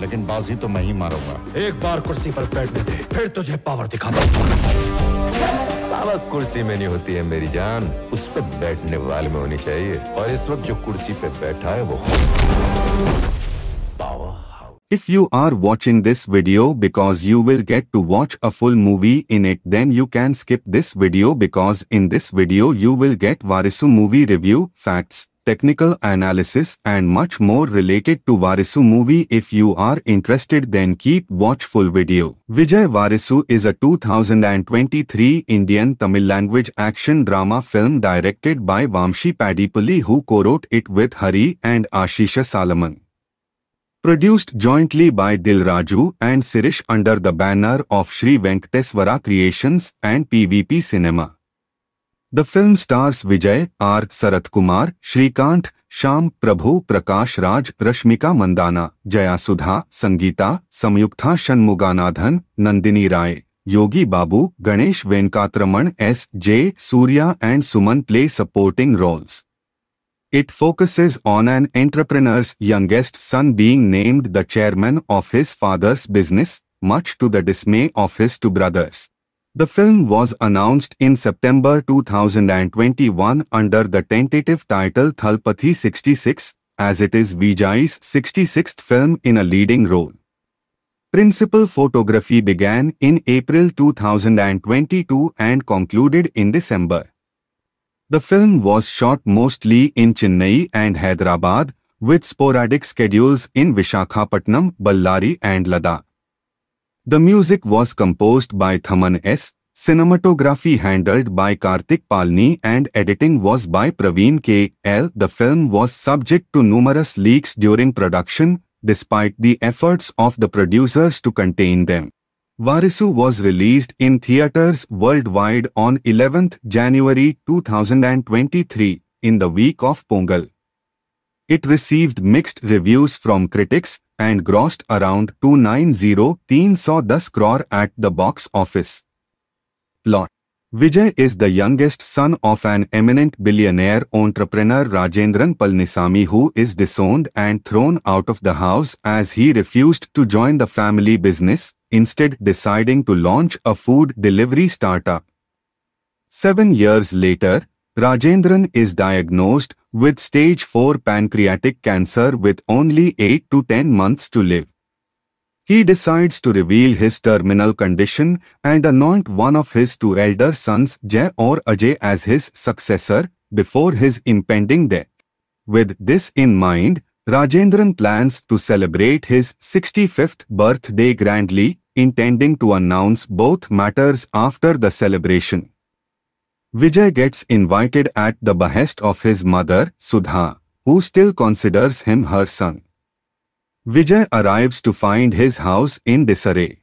लेकिन बाजी तो मैं ही मारूंगा एक बार कुर्सी पर बैठने दे फिर तुझे पावर दिखा पावर कुर्सी में नहीं होती है मेरी जान उस पर बैठने वाले में होनी चाहिए और इस वक्त जो कुर्सी पर बैठा है वो power If you are watching this video because you will get to watch a full movie in it then you can skip this video because in this video you will get Varisu movie review, facts, technical analysis and much more related to Varisu movie. If you are interested then keep watch full video. Vijay Varisu is a 2023 Indian Tamil language action drama film directed by Vamshi Padipuli who co-wrote it with Hari and Ashisha Salaman. Produced jointly by Dil Raju and Sirish under the banner of Sri Venkateswara Creations and PVP Cinema. The film stars Vijay R Sarath Kumar Srikanth Shyam Prabhu Prakash Raj Rashmika Mandanna Jaya Sudha Sangeetha Samyuktha Shanmuganathan Nandini Rai Yogi Babu Ganesh Venkatraman S J Suryah and Suman play supporting roles it focuses on an entrepreneur's youngest son being named the chairman of his father's business much to the dismay of his two brothers The film was announced in September 2021 under the tentative title Thalpathy 66, as it is Vijay's 66th film in a leading role. Principal photography began in April 2022 and concluded in December. The film was shot mostly in Chennai and Hyderabad, with sporadic schedules in Vishakhapatnam, Ballari and Ladakh. The music was composed by Thaman S. Cinematography handled by Kartik Palni and editing was by Praveen K. L. The film was subject to numerous leaks during production, despite the efforts of the producers to contain them. Varisu was released in theaters worldwide on 11th January 2023, in the week of Pongal. It received mixed reviews from critics, and grossed around 290-310 crore at the box office. Plot Vijay is the youngest son of an eminent billionaire entrepreneur Rajendran Palnisamy who is disowned and thrown out of the house as he refused to join the family business, instead deciding to launch a food delivery startup. Seven years later, Rajendran is diagnosed with stage 4 pancreatic cancer with only 8 to 10 months to live. He decides to reveal his terminal condition and anoint one of his two elder sons Jay or Ajay as his successor before his impending death. With this in mind, Rajendran plans to celebrate his 65th birthday grandly, intending to announce both matters after the celebration. Vijay gets invited at the behest of his mother, Sudha, who still considers him her son. Vijay arrives to find his house in disarray.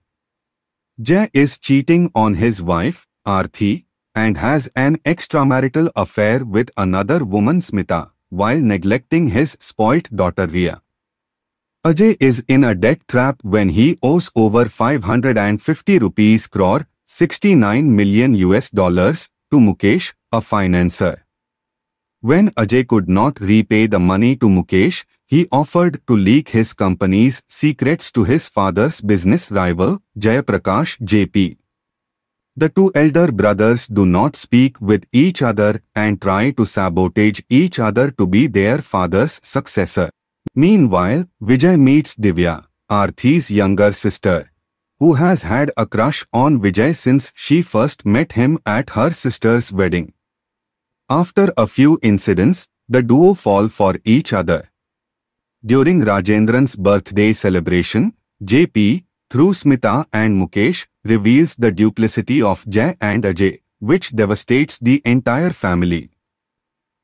Jay is cheating on his wife, Arthi, and has an extramarital affair with another woman, Smita, while neglecting his spoilt daughter, Ria. Ajay is in a debt trap when he owes over 550 rupees crore, 69 million US dollars to Mukesh, a financier. When Ajay could not repay the money to Mukesh, he offered to leak his company's secrets to his father's business rival, Jayaprakash JP. The two elder brothers do not speak with each other and try to sabotage each other to be their father's successor. Meanwhile, Vijay meets Divya, Arthi's younger sister who has had a crush on Vijay since she first met him at her sister's wedding. After a few incidents, the duo fall for each other. During Rajendran's birthday celebration, JP, through Smita and Mukesh, reveals the duplicity of Jay and Ajay, which devastates the entire family.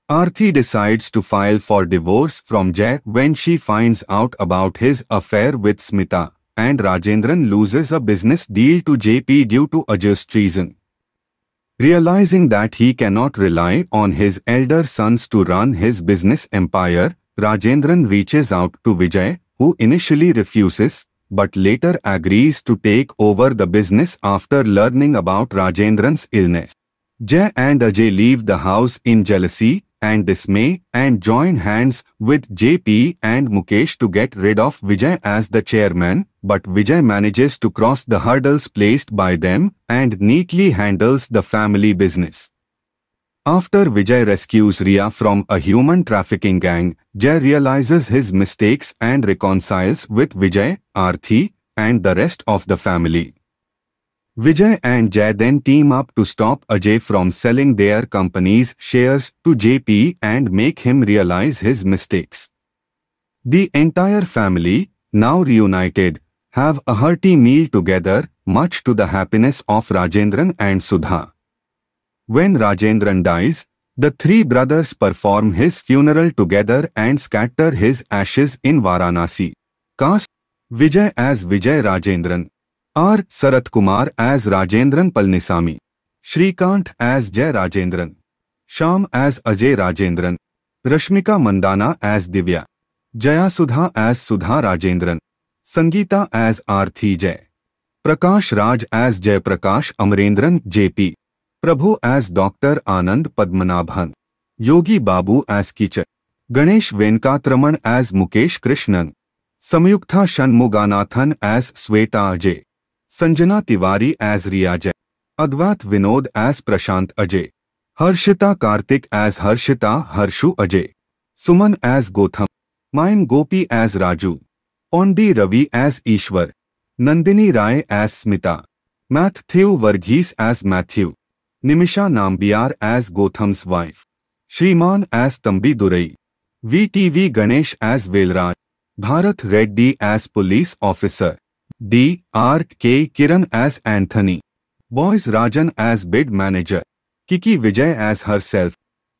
Arthi decides to file for divorce from Jay when she finds out about his affair with Smita and Rajendran loses a business deal to JP due to Ajay's treason. Realizing that he cannot rely on his elder sons to run his business empire, Rajendran reaches out to Vijay, who initially refuses, but later agrees to take over the business after learning about Rajendran's illness. Jay and Ajay leave the house in jealousy, and dismay and join hands with JP and Mukesh to get rid of Vijay as the chairman, but Vijay manages to cross the hurdles placed by them and neatly handles the family business. After Vijay rescues Ria from a human trafficking gang, Jay realizes his mistakes and reconciles with Vijay, Arthi, and the rest of the family. Vijay and Jay then team up to stop Ajay from selling their company's shares to JP and make him realize his mistakes. The entire family, now reunited, have a hearty meal together, much to the happiness of Rajendran and Sudha. When Rajendran dies, the three brothers perform his funeral together and scatter his ashes in Varanasi. Cast Vijay as Vijay Rajendran. R Sarath Kumar as Rajendran Palanisamy Srikanth as Jai Rajendran Shyam as Ajay Rajendran Rashmika Mandanna as Divya Jayasudha as Sudha Rajendran Sangeetha as Aarthi Jai Prakash Raj as Jai Prakash Amarendran JP Prabhu as doctor Anand Padmanabhan Yogi Babu as Keech Ganesh Venkatraman as Mukesh Krishnan Samyuktha Shanmuganathan as Shwetha J Sanjana Tiwari as Jai Advaith Vinod as Prashanth Ajay Harshitha Karthik as Harshitha Harshu Ajay Suman as Gautham Mime Gopi as Raju Ondi Ravi as Eshwar Nandini Rai as Smitha Mathew Varghese as Mathew Nimisha Nambiar as Gautham's wife Sriman as Thambi Durai V T V Ganesh as Velraj Bharath Reddy as police officer D. R. K. Kiran as Anthony. Boys Rajan as bid manager. Kiki Vijay as herself.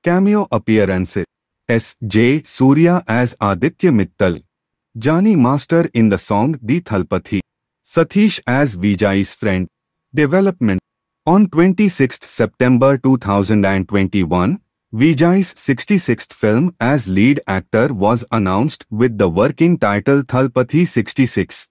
Cameo appearances. S. J. Surya as Aditya Mittal. Jani Master in the song The Thalpathi. Satish as Vijay's friend. Development. On 26 September 2021, Vijay's 66th film as lead actor was announced with the working title Thalpathi 66.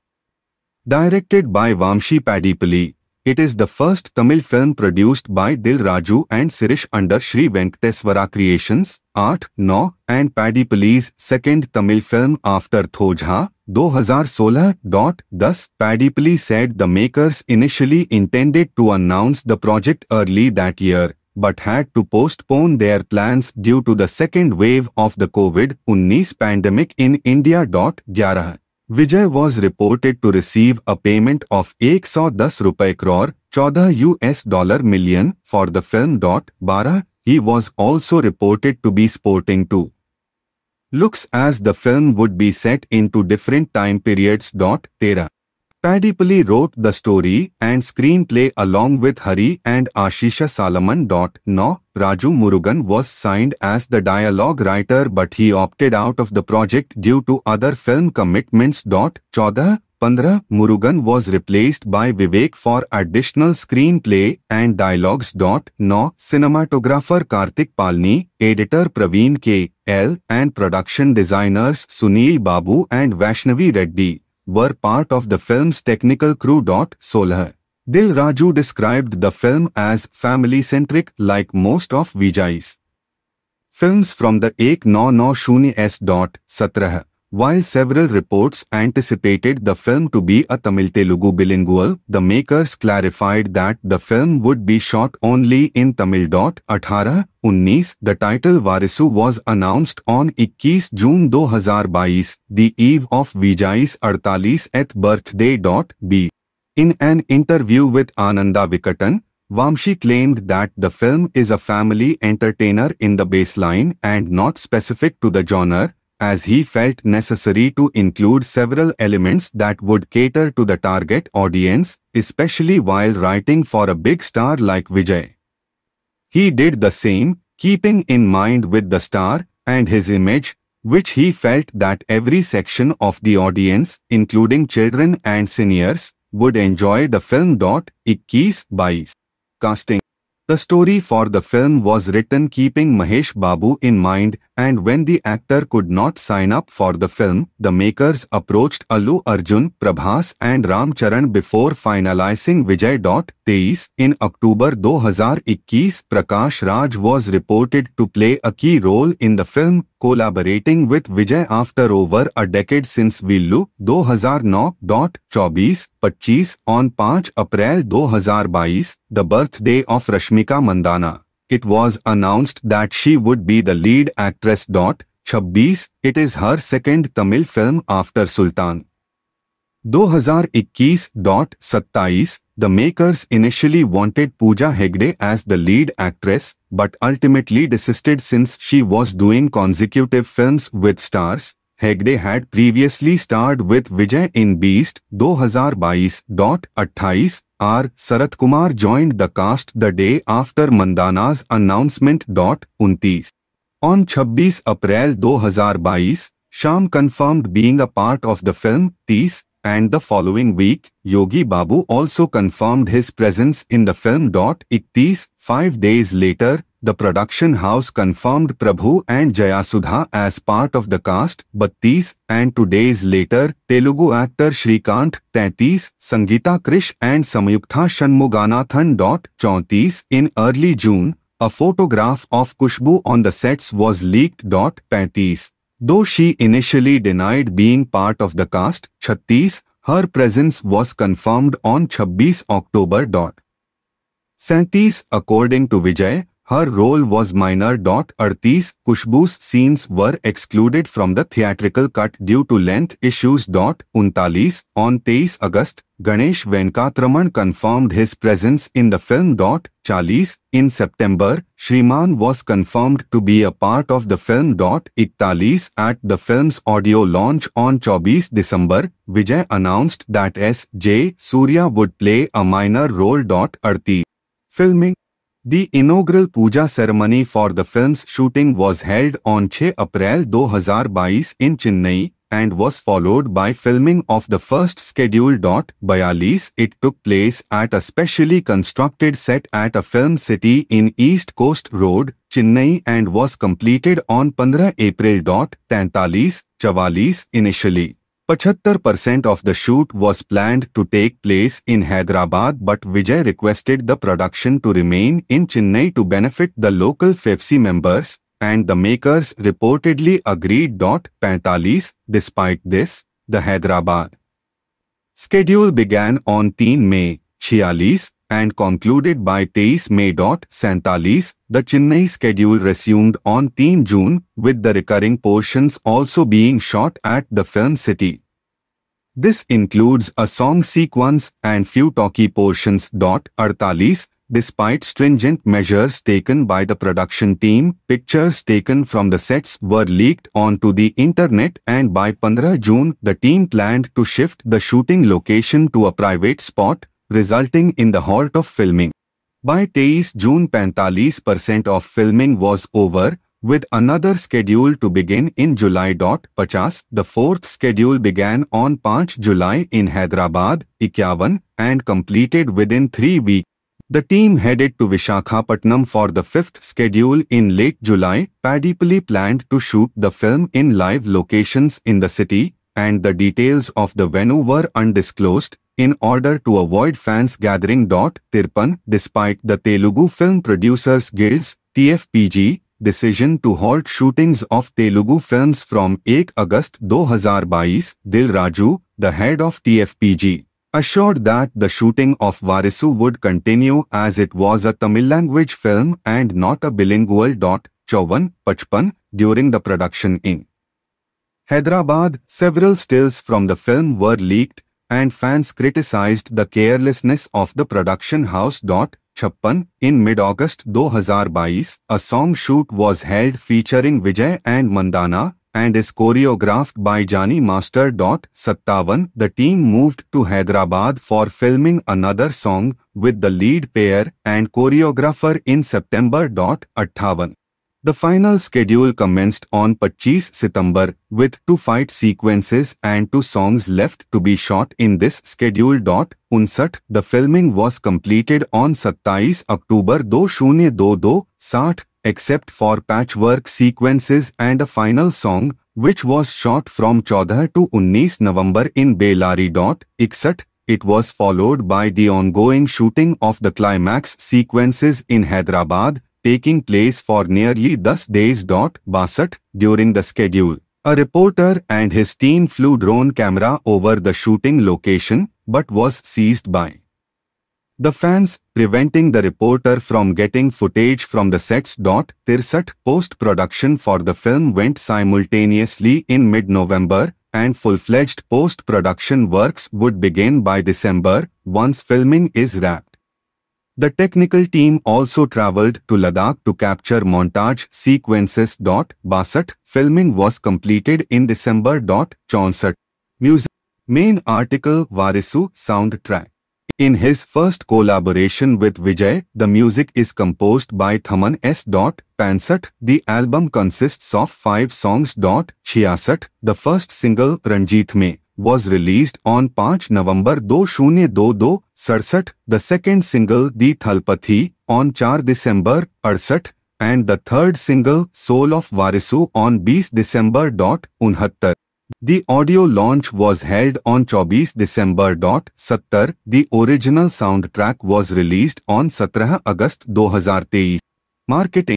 Directed by Vamshi Padipalli, it is the first Tamil film produced by Dil Raju and Sirish under Sri Venkateswara Creations, Art, No, and Padipalli's second Tamil film after Thojha, 2016.10. Padipalli said the makers initially intended to announce the project early that year, but had to postpone their plans due to the second wave of the COVID-19 pandemic in India. 11 Vijay was reported to receive a payment of 110 rupee crore, 14 US dollar million for the film. Bara, he was also reported to be sporting two. Looks as the film would be set into different time periods. Tera. Padipalli wrote the story and screenplay along with Hari and Ashisha Salaman. No, Raju Murugan was signed as the dialogue writer but he opted out of the project due to other film commitments. Chodha, 15, Murugan was replaced by Vivek for additional screenplay and dialogues. No, cinematographer Kartik Palni, editor Praveen K. L. and production designers Sunil Babu and Vaishnavi Reddy were part of the film's technical crew. Solhar. Dil Raju described the film as family-centric like most of Vijay's films from the 1990s. While several reports anticipated the film to be a Tamil-Telugu bilingual, the makers clarified that the film would be shot only in Tamil. 18, 19, the title Varisu was announced on 21 June 2022, the eve of Vijay's 48th birthday. B. In an interview with Ananda Vikatan, Vamshi claimed that the film is a family entertainer in the baseline and not specific to the genre, as he felt necessary to include several elements that would cater to the target audience, especially while writing for a big star like Vijay. He did the same, keeping in mind with the star and his image, which he felt that every section of the audience, including children and seniors, would enjoy the film. Ikkis Bais. Casting The story for the film was written keeping Mahesh Babu in mind and when the actor could not sign up for the film, the makers approached Alu Arjun, Prabhas and Ram Charan before finalizing Vijay.23. In October 2021, Prakash Raj was reported to play a key role in the film, collaborating with Vijay after over a decade since Villu 2009.24 25 on 5 April 2022, the birthday of Rashmika Mandana it was announced that she would be the lead actress. 26. it is her second Tamil film after Sultan. 2021-27 The makers initially wanted Pooja Hegde as the lead actress but ultimately desisted since she was doing consecutive films with stars. Hegde had previously starred with Vijay in Beast 2022-28 R. Kumar joined the cast the day after Mandana's announcement. 29. On 26 April 2022, Sham confirmed being a part of the film, 30. and the following week, Yogi Babu also confirmed his presence in the film. 31. Five days later, the production house confirmed Prabhu and Jayasudha as part of the cast, Battis, and two days later, Telugu actor Shrikant, Thirty-three. Sangeeta Krish and Samyuktha Dot. Chautis in early June, a photograph of Kushbu on the sets was leaked. Taitis. Though she initially denied being part of the cast, Thirty-six. her presence was confirmed on 26 October. Santis, according to Vijay, her role was minor. Artis Kushbu's scenes were excluded from the theatrical cut due to length issues. Untalis on 23 August, Ganesh Venkatraman confirmed his presence in the film. Chalis in September, Shriman was confirmed to be a part of the film. Iktalis at the film's audio launch on 24 December, Vijay announced that S. J. Surya would play a minor role. Arti filming the inaugural puja ceremony for the film's shooting was held on 6 April 2022 in Chennai and was followed by filming of the first scheduled dot 42. It took place at a specially constructed set at a film city in East Coast Road, Chennai and was completed on 15 April dot 43, initially. 75% of the shoot was planned to take place in Hyderabad but Vijay requested the production to remain in Chennai to benefit the local FEFC members and the makers reportedly agreed. 45 Despite this, the Hyderabad schedule began on 3 May 46 and concluded by 23 May. Santalis. the Chennai schedule resumed on 3 June, with the recurring portions also being shot at the film city. This includes a song sequence and few talkie portions. 48, Despite stringent measures taken by the production team, pictures taken from the sets were leaked onto the internet and by 15 June, the team planned to shift the shooting location to a private spot, resulting in the halt of filming. By 23 June 45% of filming was over, with another schedule to begin in July. 50. The fourth schedule began on 5 July in Hyderabad, 51, and completed within three weeks. The team headed to Vishakhapatnam for the fifth schedule in late July. Padipally planned to shoot the film in live locations in the city, and the details of the venue were undisclosed in order to avoid fans gathering. Tirpan, despite the Telugu Film Producers Guild's TFPG decision to halt shootings of Telugu films from 1 August 2022, Dil Raju, the head of TFPG, assured that the shooting of Varisu would continue as it was a Tamil-language film and not a bilingual. Chowan, Pachpan, during the production in Hyderabad, several stills from the film were leaked and fans criticized the carelessness of the production house. Chappan. In mid-August 2022, a song shoot was held featuring Vijay and Mandana and is choreographed by Jani Master. Sattavan. The team moved to Hyderabad for filming another song with the lead pair and choreographer in September. Attavan. The final schedule commenced on 25 September with two fight sequences and two songs left to be shot in this schedule. Unsat, the filming was completed on 27 October 2022, except for patchwork sequences and a final song, which was shot from 14 to 19 November in Dot 61, it was followed by the ongoing shooting of the climax sequences in Hyderabad, taking place for nearly 10 days. Basat during the schedule, a reporter and his team flew drone camera over the shooting location but was seized by the fans, preventing the reporter from getting footage from the sets. Tirsat post-production for the film went simultaneously in mid-November and full-fledged post-production works would begin by December once filming is wrapped. The technical team also traveled to Ladakh to capture montage sequences. Bassett filming was completed in December. Chauncet. Music. Main article Varisu soundtrack. In his first collaboration with Vijay, the music is composed by Thaman S. Pansat. The album consists of five songs. Chiasat, the first single Ranjit May was released on 5 November 2022, Sarsat, the second single The Thalpathi on 4 December, Arsat, and the third single Soul of Varisu on 20 December. Unhattar. The audio launch was held on 24 December. 70 The original soundtrack was released on 17 August 2023. Marketing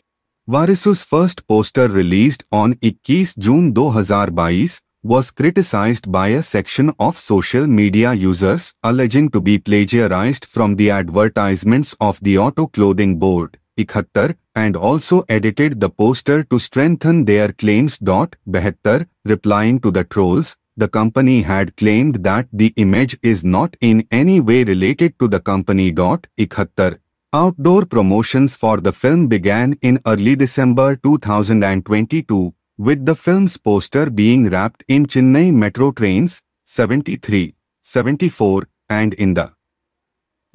Varisu's first poster released on 21 June 2022 was criticized by a section of social media users alleging to be plagiarized from the advertisements of the Auto Clothing Board, Ikhattar, and also edited the poster to strengthen their claims. Behattar, replying to the trolls, the company had claimed that the image is not in any way related to the company. Ikhattar. Outdoor promotions for the film began in early December 2022 with the film's poster being wrapped in Chennai metro trains 73, 74 and in the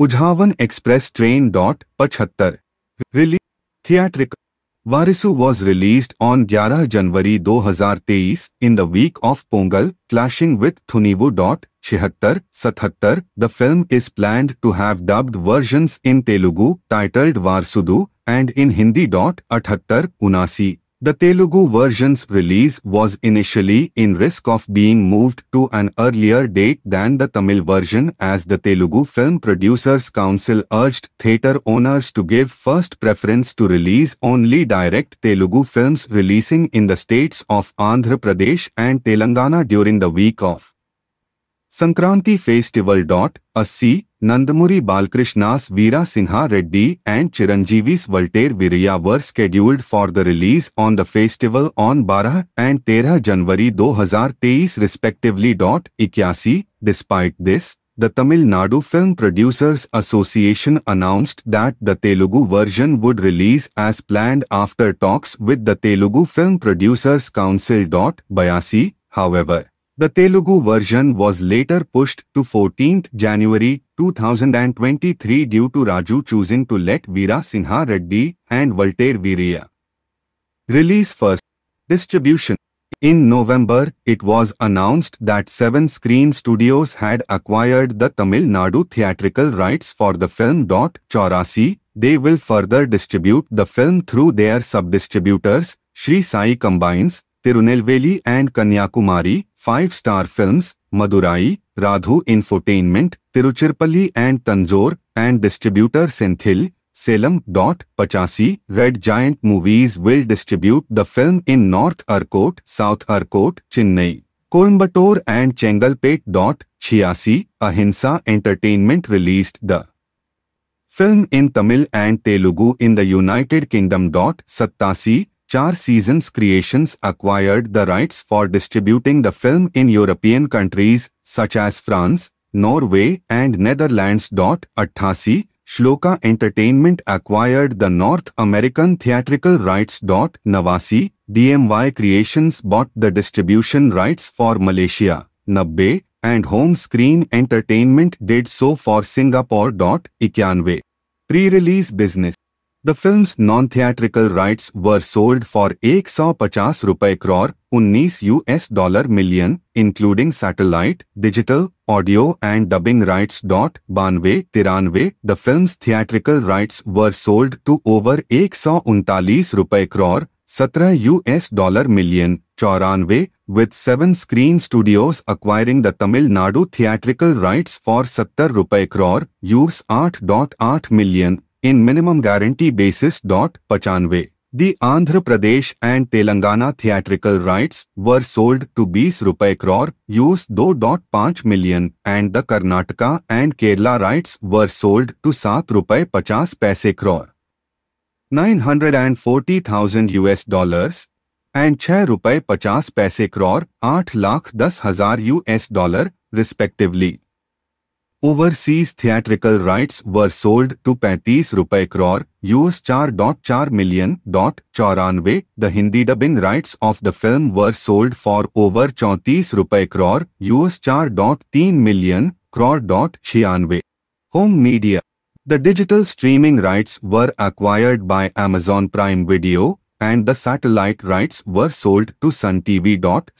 Ujhavan Express train. dot release theatrical. Varisu was released on 11 January 2023 in the week of Pongal, clashing with Thunivu. 76, 77. The film is planned to have dubbed versions in Telugu titled Varsudu and in Hindi. Unasi. The Telugu version's release was initially in risk of being moved to an earlier date than the Tamil version as the Telugu Film Producers Council urged theatre owners to give first preference to release only direct Telugu films releasing in the states of Andhra Pradesh and Telangana during the week of Sankranti Festival.asc, Nandamuri Balkrishnas Veera Singha Reddy and Chiranjeevi's Voltaire Virya were scheduled for the release on the festival on 12 and 13 January 2023 respectively. 81. Despite this, the Tamil Nadu Film Producers Association announced that the Telugu version would release as planned after talks with the Telugu Film Producers Council. Bayasi, however the Telugu version was later pushed to 14 January 2023 due to Raju choosing to let Veera Sinha Reddy and Walter Veeria release first. Distribution In November, it was announced that Seven Screen Studios had acquired the Tamil Nadu theatrical rights for the film. Chaurasi. They will further distribute the film through their sub-distributors, Sri Sai Combines, Tirunelveli and Kanyakumari Five Star Films Madurai Radhu infotainment Tiruchirappalli and Tanjore and distributor Senthil Salem dot पचासी Red Giant Movies will distribute the film in north Arcot south Arcot Chennai Coimbatore and Chengalpet dot छियासी Ahimsa Entertainment release the film in Tamil and Telugu in the United Kingdom dot सत्तासी Char Seasons Creations acquired the rights for distributing the film in European countries such as France, Norway and Netherlands. 88 Shloka Entertainment acquired the North American theatrical rights. Navasi DMY Creations bought the distribution rights for Malaysia, Nabbe, and Home Screen Entertainment did so for Singapore. Pre-release business the film's non-theatrical rights were sold for 150 rupee crore 19 US dollar million, including satellite, digital, audio and dubbing rights. Banwe Tiranwe, the film's theatrical rights were sold to over 139 rupee crore 17 US dollar million, Choranwe, with seven screen studios acquiring the Tamil Nadu theatrical rights for 70 rupee crore, US 8.8 million, in minimum guarantee basis. Pachanve. The Andhra Pradesh and Telangana theatrical rights were sold to 20 rupee crore, US 2.5 million, and the Karnataka and Kerala rights were sold to 7 rupee 50 paise crore, 940,000 US dollars, and छह रुपए पचास पैसे क्रॉर आठ लाख दस हजार US dollar respectively Overseas theatrical rights were sold to 35 rupee crore, US 4.4 million. Choranwe, the Hindi dubbing rights of the film were sold for over 34 rupee crore, US 4.3 million. Crore. Home media. The digital streaming rights were acquired by Amazon Prime Video, and the satellite rights were sold to Sun TV.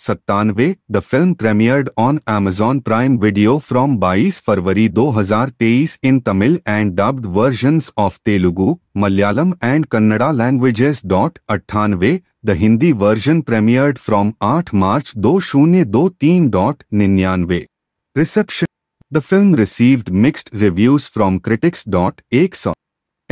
Sattanve, the film premiered on Amazon Prime Video from 22 February 2023 in Tamil and dubbed versions of Telugu, Malayalam and Kannada languages. 98 the Hindi version premiered from 8 March 2023.99. Reception The film received mixed reviews from critics. 1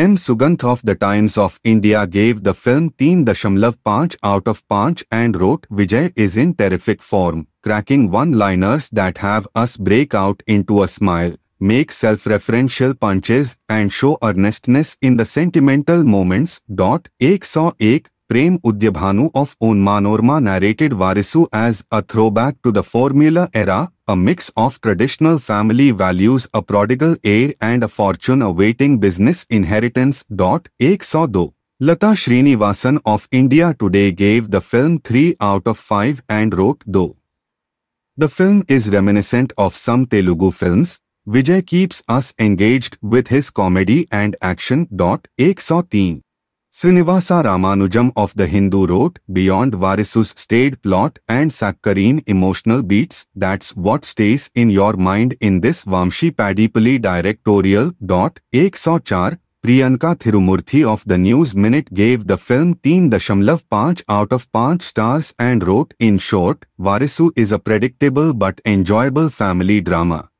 M. Suganth of the Times of India gave the film 3.5 out of 5 and wrote Vijay is in terrific form, cracking one-liners that have us break out into a smile, make self-referential punches and show earnestness in the sentimental moments. Dot, ek saw ek, Prem Udyabhanu of Onmanorma narrated Varisu as a throwback to the formula era, a mix of traditional family values, a prodigal heir and a fortune awaiting business inheritance. Ek saw Lata Srinivasan of India Today gave the film 3 out of 5 and wrote do. The film is reminiscent of some Telugu films. Vijay keeps us engaged with his comedy and action. Ek saw Srinivasa Ramanujam of The Hindu wrote, Beyond Varisu's staid plot and saccharine emotional beats, that's what stays in your mind in this Vamshi Padipali directorial. Dot, 104, Priyanka Thirumurthy of The News Minute gave the film 3.5 out of 5 stars and wrote, In short, Varisu is a predictable but enjoyable family drama.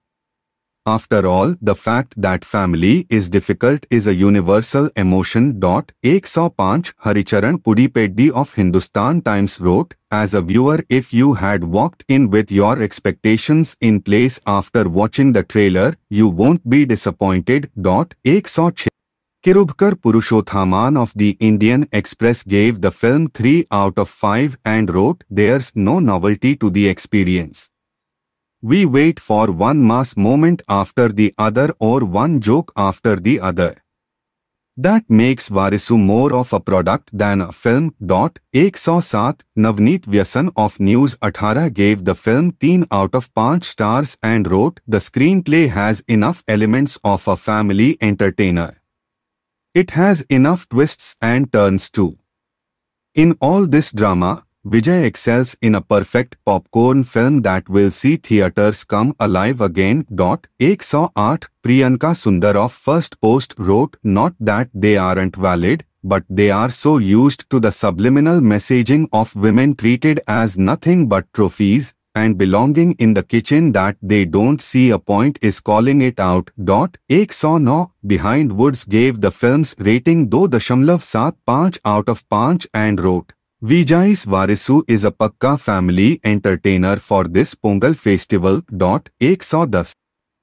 After all, the fact that family is difficult is a universal emotion. 105 Haricharan Pudipeddi of Hindustan Times wrote, As a viewer, if you had walked in with your expectations in place after watching the trailer, you won't be disappointed. 106 Kirubkar Purushothaman of the Indian Express gave the film 3 out of 5 and wrote, There's no novelty to the experience. We wait for one mass moment after the other or one joke after the other. That makes Varisu more of a product than a film. Dot, 107 Navneet Vyasan of News 18 gave the film 3 out of 5 stars and wrote the screenplay has enough elements of a family entertainer. It has enough twists and turns too. In all this drama, Vijay excels in a perfect popcorn film that will see theatres come alive again. 108 Priyanka Sundar of First Post wrote, Not that they aren't valid, but they are so used to the subliminal messaging of women treated as nothing but trophies and belonging in the kitchen that they don't see a point is calling it out. 109 behind Woods gave the film's rating though the Shamlav out of 5 and wrote, Vijay's Varisu is a pakka family entertainer for this Pongal festival. 110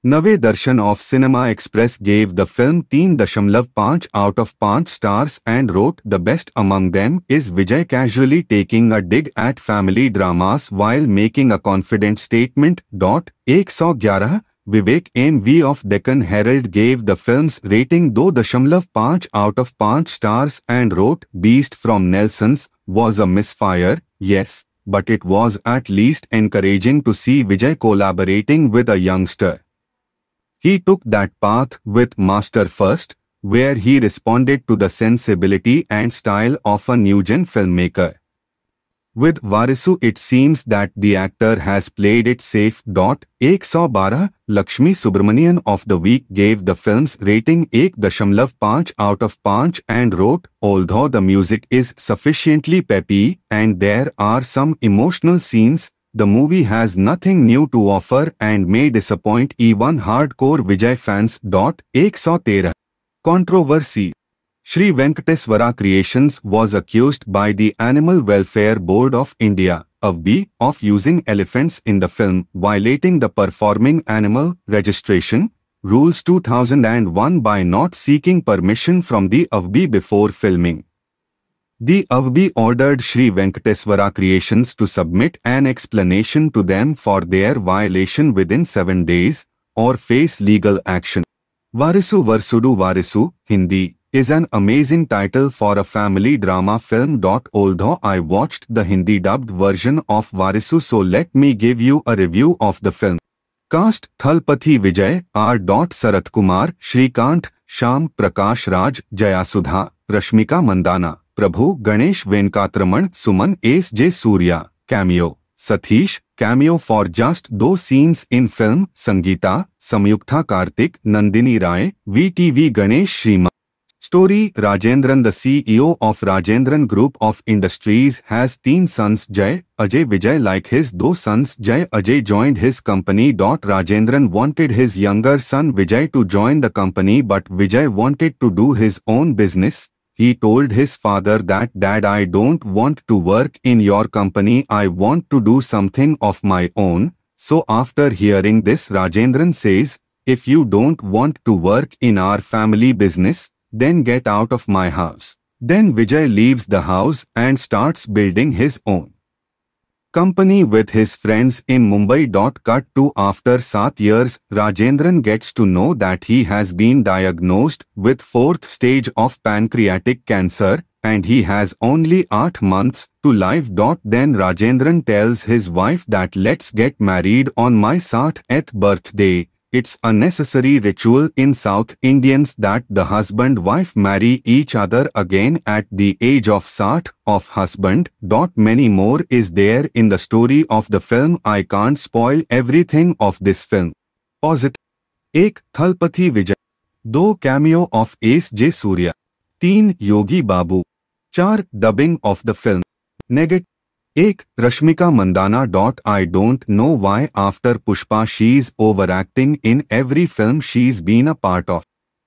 Nave Darshan of Cinema Express gave the film 3.5 out of 5 stars and wrote the best among them is Vijay casually taking a dig at family dramas while making a confident statement. 111 Vivek N.V. of Deccan Herald gave the film's rating though the Shamlav out of 5 stars and wrote Beast from Nelson's was a misfire, yes, but it was at least encouraging to see Vijay collaborating with a youngster. He took that path with Master First, where he responded to the sensibility and style of a new-gen filmmaker. With Varisu it seems that the actor has played it safe. Ek Lakshmi Subramanian of the Week gave the film's rating 1.5 out of 5 and wrote, Although the music is sufficiently peppy and there are some emotional scenes, the movie has nothing new to offer and may disappoint even hardcore Vijay fans. Ek Controversy Sri Venkateswara Creations was accused by the Animal Welfare Board of India of B of using elephants in the film, violating the Performing Animal Registration Rules 2001 by not seeking permission from the AVB before filming. The AVB ordered Sri Venkateswara Creations to submit an explanation to them for their violation within seven days or face legal action. Varisu Varsudu Varisu, Hindi. is an amazing title for a family drama film. Although I watched the Hindi dubbed version of Varisu, so let me give you a review of the film. Cast Thalpathy Vijay, R. Sarat Kumar, Shrikant, Sham Prakash Raj, Jayasudha, Rashmika Mandana, Prabhu Ganesh Venkatraman, Suman S. J. Surya, Cameo, Satish, cameo for just two scenes in film Sangeeta, Samyuktha Kartik, Nandini Rai, VTV Ganesh Shrima. Story Rajendran, the CEO of Rajendran Group of Industries, has teen sons Jay, Ajay Vijay. Like his two sons, Jay Ajay joined his company. Rajendran wanted his younger son Vijay to join the company, but Vijay wanted to do his own business. He told his father that, Dad, I don't want to work in your company. I want to do something of my own. So after hearing this, Rajendran says, If you don't want to work in our family business, then get out of my house. Then Vijay leaves the house and starts building his own company with his friends in Mumbai. Cut to after 7 years, Rajendran gets to know that he has been diagnosed with fourth stage of pancreatic cancer and he has only 8 months to live. Then Rajendran tells his wife that let's get married on my 60th birthday it's a necessary ritual in South Indians that the husband-wife marry each other again at the age of 60 of husband. Dot many more is there in the story of the film. I can't spoil everything of this film. Pause it. एक Vijay. Vijay cameo of of S J Suryah तीन योगी बाबू चार dubbing of the film एक Rashmika Mandana. I don't know why after Pushpa she's overacting in every film she's been a part of.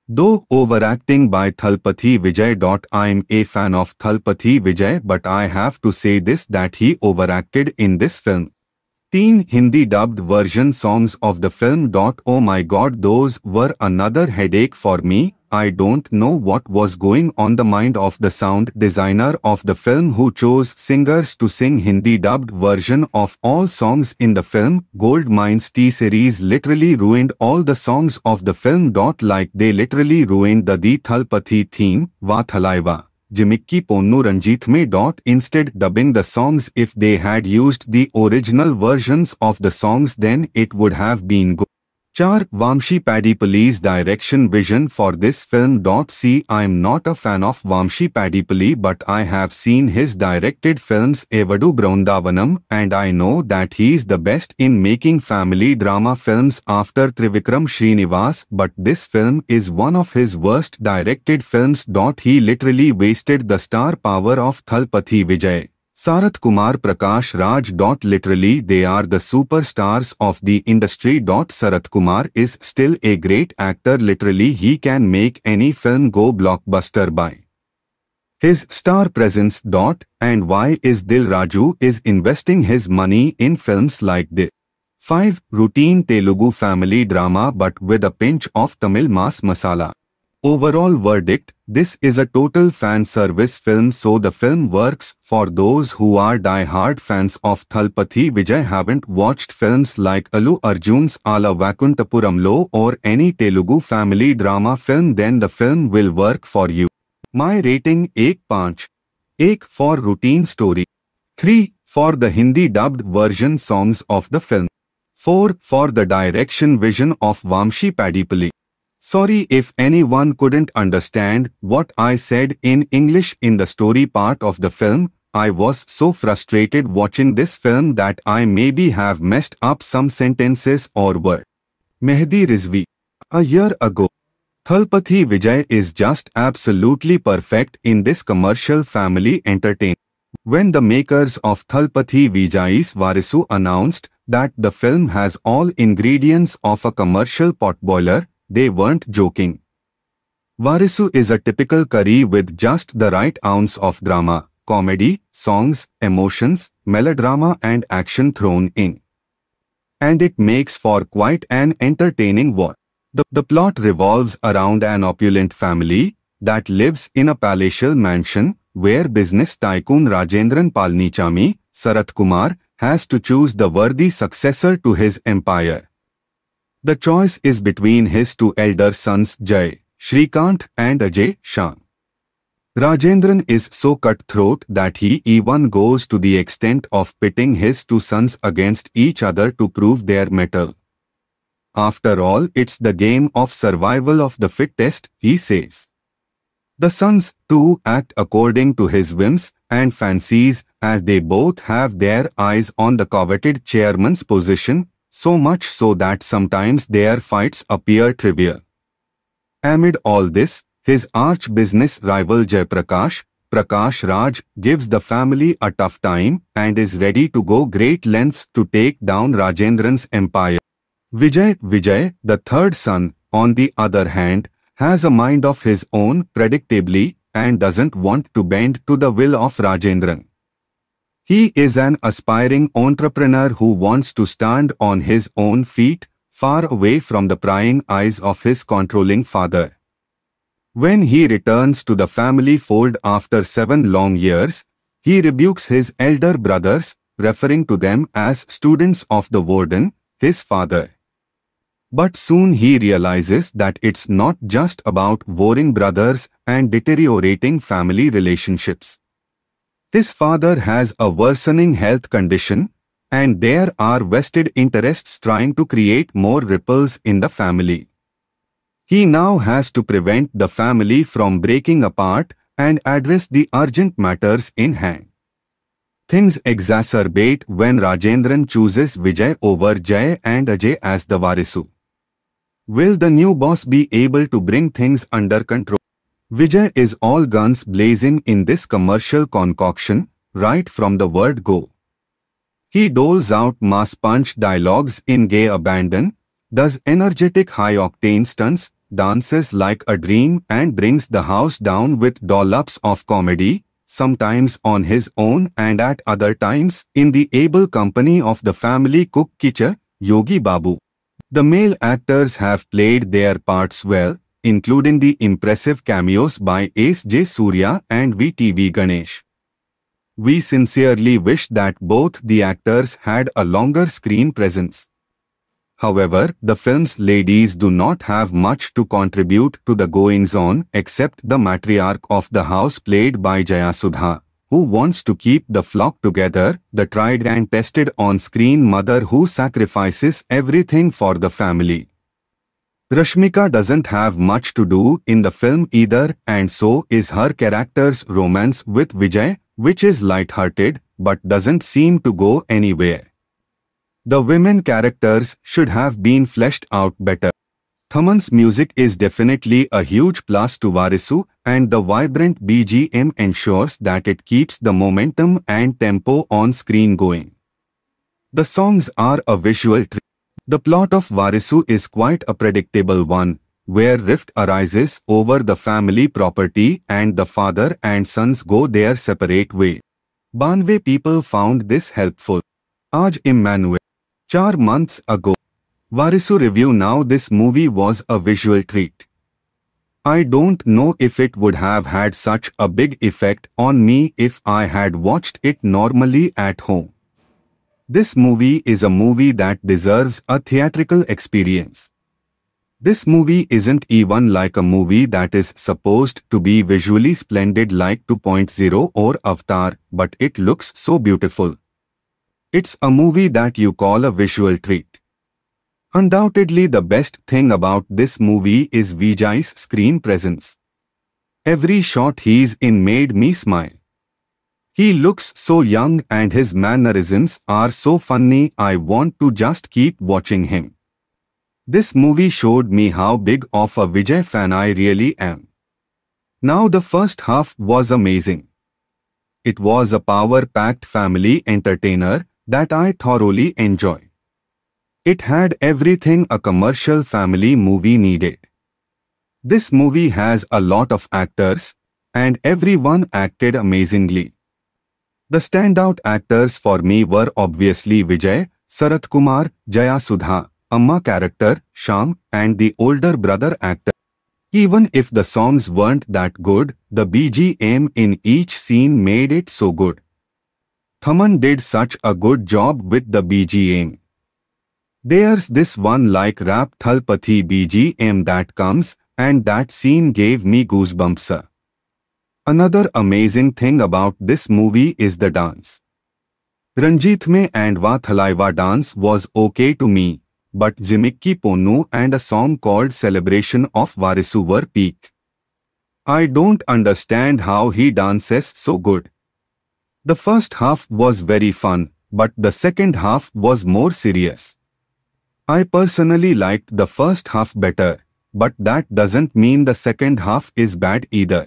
Though overacting by Thalpathi Vijay. I'm a fan of Thalpathi Vijay but I have to say this that he overacted in this film. Teen Hindi dubbed version songs of the film. oh my god those were another headache for me I don't know what was going on the mind of the sound designer of the film who chose singers to sing Hindi-dubbed version of all songs in the film. Goldmines T-series literally ruined all the songs of the film. Like they literally ruined the Di Thalpathi theme, Vathalaiva. Jimikki Ponnu Instead dubbing the songs if they had used the original versions of the songs then it would have been good. Char Vamshi Paddy Police direction vision for this film. See, I'm not a fan of Vamshi Padipalli but I have seen his directed films Evadu Brondavanam and I know that he's the best in making family drama films after Trivikram Srinivas but this film is one of his worst directed films. He literally wasted the star power of Thalpathy Vijay. Sarath Kumar Prakash Raj. Literally, they are the superstars of the industry. Sarath Kumar is still a great actor. Literally, he can make any film go blockbuster by his star presence. And why is Dil Raju is investing his money in films like this? 5. Routine Telugu family drama but with a pinch of Tamil mass masala. Overall verdict, this is a total fan service film so the film works for those who are die-hard fans of Thalpathy Vijay haven't watched films like Alu Arjun's Ala Vakuntapuramlo or any Telugu family drama film then the film will work for you. My rating 1.5. 8 for routine story 3 for the Hindi dubbed version songs of the film 4 for the direction vision of Vamshi Padipalli Sorry if anyone couldn't understand what I said in English in the story part of the film. I was so frustrated watching this film that I maybe have messed up some sentences or word. Mehdi Rizvi. A year ago, Thalpathy Vijay is just absolutely perfect in this commercial family entertainment. When the makers of Thalpathy Vijay's Varisu announced that the film has all ingredients of a commercial potboiler, they weren't joking. Varisu is a typical curry with just the right ounce of drama, comedy, songs, emotions, melodrama and action thrown in. And it makes for quite an entertaining watch. The, the plot revolves around an opulent family that lives in a palatial mansion where business tycoon Rajendran Palnichami, Sarath Kumar, has to choose the worthy successor to his empire. The choice is between his two elder sons Jay, Shrikant and Ajay Shah. Rajendran is so cutthroat that he even goes to the extent of pitting his two sons against each other to prove their mettle. After all, it's the game of survival of the fittest, he says. The sons, too, act according to his whims and fancies as they both have their eyes on the coveted chairman's position so much so that sometimes their fights appear trivial. Amid all this, his arch business rival Jayaprakash, Prakash Raj, gives the family a tough time and is ready to go great lengths to take down Rajendran's empire. Vijay Vijay, the third son, on the other hand, has a mind of his own predictably and doesn't want to bend to the will of Rajendran. He is an aspiring entrepreneur who wants to stand on his own feet, far away from the prying eyes of his controlling father. When he returns to the family fold after seven long years, he rebukes his elder brothers, referring to them as students of the warden, his father. But soon he realizes that it's not just about warring brothers and deteriorating family relationships. His father has a worsening health condition and there are vested interests trying to create more ripples in the family. He now has to prevent the family from breaking apart and address the urgent matters in hand. Things exacerbate when Rajendran chooses Vijay over Jay and Ajay as the Varisu. Will the new boss be able to bring things under control? Vijay is all guns blazing in this commercial concoction right from the word go. He doles out mass punch dialogues in gay abandon, does energetic high-octane stunts, dances like a dream and brings the house down with dollops of comedy, sometimes on his own and at other times in the able company of the family cook kitchen, Yogi Babu. The male actors have played their parts well, including the impressive cameos by Ace J. Surya and VTV Ganesh. We sincerely wish that both the actors had a longer screen presence. However, the film's ladies do not have much to contribute to the goings-on except the matriarch of the house played by Jayasudha, who wants to keep the flock together, the tried and tested on-screen mother who sacrifices everything for the family. Rashmika doesn't have much to do in the film either and so is her character's romance with Vijay, which is light-hearted but doesn't seem to go anywhere. The women characters should have been fleshed out better. Thaman's music is definitely a huge plus to Varisu and the vibrant BGM ensures that it keeps the momentum and tempo on screen going. The songs are a visual treat. The plot of Varisu is quite a predictable one, where rift arises over the family property and the father and sons go their separate way. Banwe people found this helpful. Aj Immanuel. Four months ago. Varisu review now this movie was a visual treat. I don't know if it would have had such a big effect on me if I had watched it normally at home. This movie is a movie that deserves a theatrical experience. This movie isn't even like a movie that is supposed to be visually splendid like 2.0 or Avatar, but it looks so beautiful. It's a movie that you call a visual treat. Undoubtedly the best thing about this movie is Vijay's screen presence. Every shot he's in made me smile. He looks so young and his mannerisms are so funny I want to just keep watching him. This movie showed me how big of a Vijay fan I really am. Now the first half was amazing. It was a power-packed family entertainer that I thoroughly enjoy. It had everything a commercial family movie needed. This movie has a lot of actors and everyone acted amazingly. The standout actors for me were obviously Vijay, Sarath Kumar, Jaya Sudha, Amma character, Sham, and the older brother actor. Even if the songs weren't that good, the BGM in each scene made it so good. Thaman did such a good job with the BGM. There's this one like rap Thalpathi BGM that comes, and that scene gave me goosebumps. Another amazing thing about this movie is the dance. Ranjit Me and Vathalaiva dance was okay to me, but Jimikki Ponnu and a song called Celebration of Varisu were peak. I don't understand how he dances so good. The first half was very fun, but the second half was more serious. I personally liked the first half better, but that doesn't mean the second half is bad either.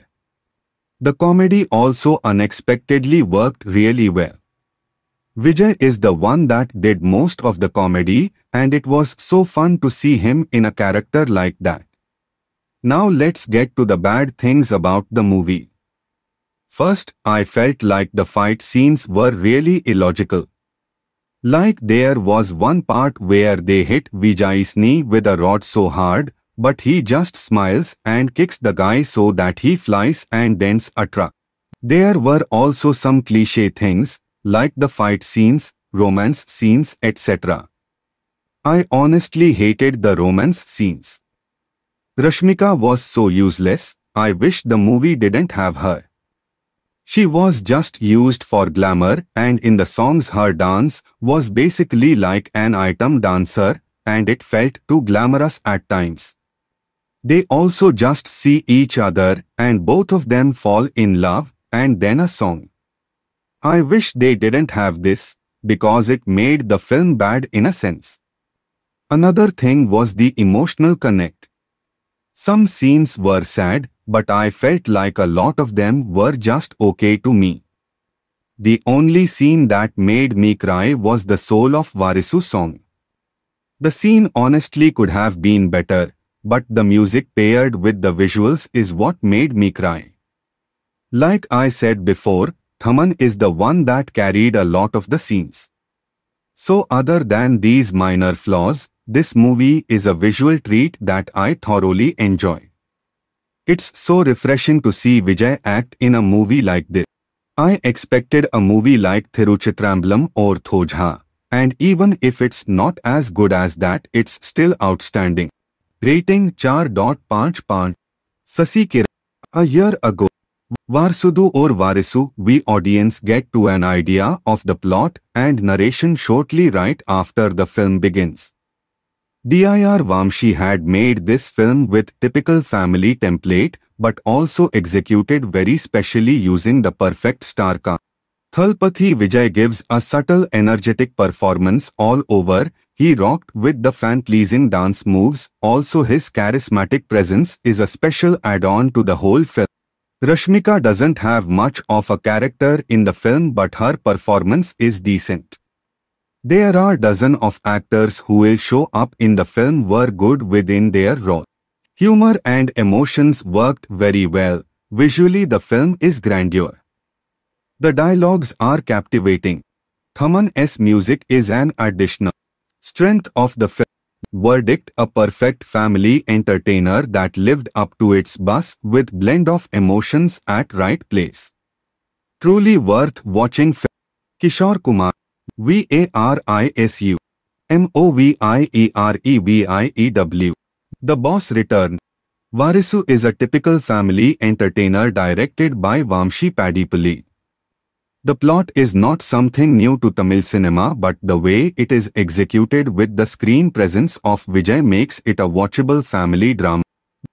The comedy also unexpectedly worked really well. Vijay is the one that did most of the comedy and it was so fun to see him in a character like that. Now let's get to the bad things about the movie. First, I felt like the fight scenes were really illogical. Like there was one part where they hit Vijay's knee with a rod so hard but he just smiles and kicks the guy so that he flies and dents a truck. There were also some cliche things, like the fight scenes, romance scenes, etc. I honestly hated the romance scenes. Rashmika was so useless, I wish the movie didn't have her. She was just used for glamour and in the songs her dance was basically like an item dancer and it felt too glamorous at times. They also just see each other and both of them fall in love and then a song. I wish they didn't have this because it made the film bad in a sense. Another thing was the emotional connect. Some scenes were sad, but I felt like a lot of them were just okay to me. The only scene that made me cry was the soul of Varisu song. The scene honestly could have been better, but the music paired with the visuals is what made me cry. Like I said before, Thaman is the one that carried a lot of the scenes. So other than these minor flaws, this movie is a visual treat that I thoroughly enjoy. It's so refreshing to see Vijay act in a movie like this. I expected a movie like Thiruchitramblam or Thojha, and even if it's not as good as that, it's still outstanding. Rating 4.55 Sasi Kira. A year ago, Varsudu or Varisu, we audience get to an idea of the plot and narration shortly right after the film begins. D.I.R. Vamshi had made this film with typical family template but also executed very specially using the perfect star cast. Vijay gives a subtle energetic performance all over he rocked with the fan-pleasing dance moves. Also his charismatic presence is a special add-on to the whole film. Rashmika doesn't have much of a character in the film but her performance is decent. There are dozen of actors who will show up in the film were good within their role. Humor and emotions worked very well. Visually the film is grandeur. The dialogues are captivating. Thaman's music is an additional. Strength of the Verdict A perfect family entertainer that lived up to its buzz with blend of emotions at right place. Truly worth watching Kishore Kumar V-A-R-I-S-U M-O-V-I-E-R-E-V-I-E-W The Boss Return Varisu is a typical family entertainer directed by Vamshi Padipalli. The plot is not something new to Tamil cinema but the way it is executed with the screen presence of Vijay makes it a watchable family drama.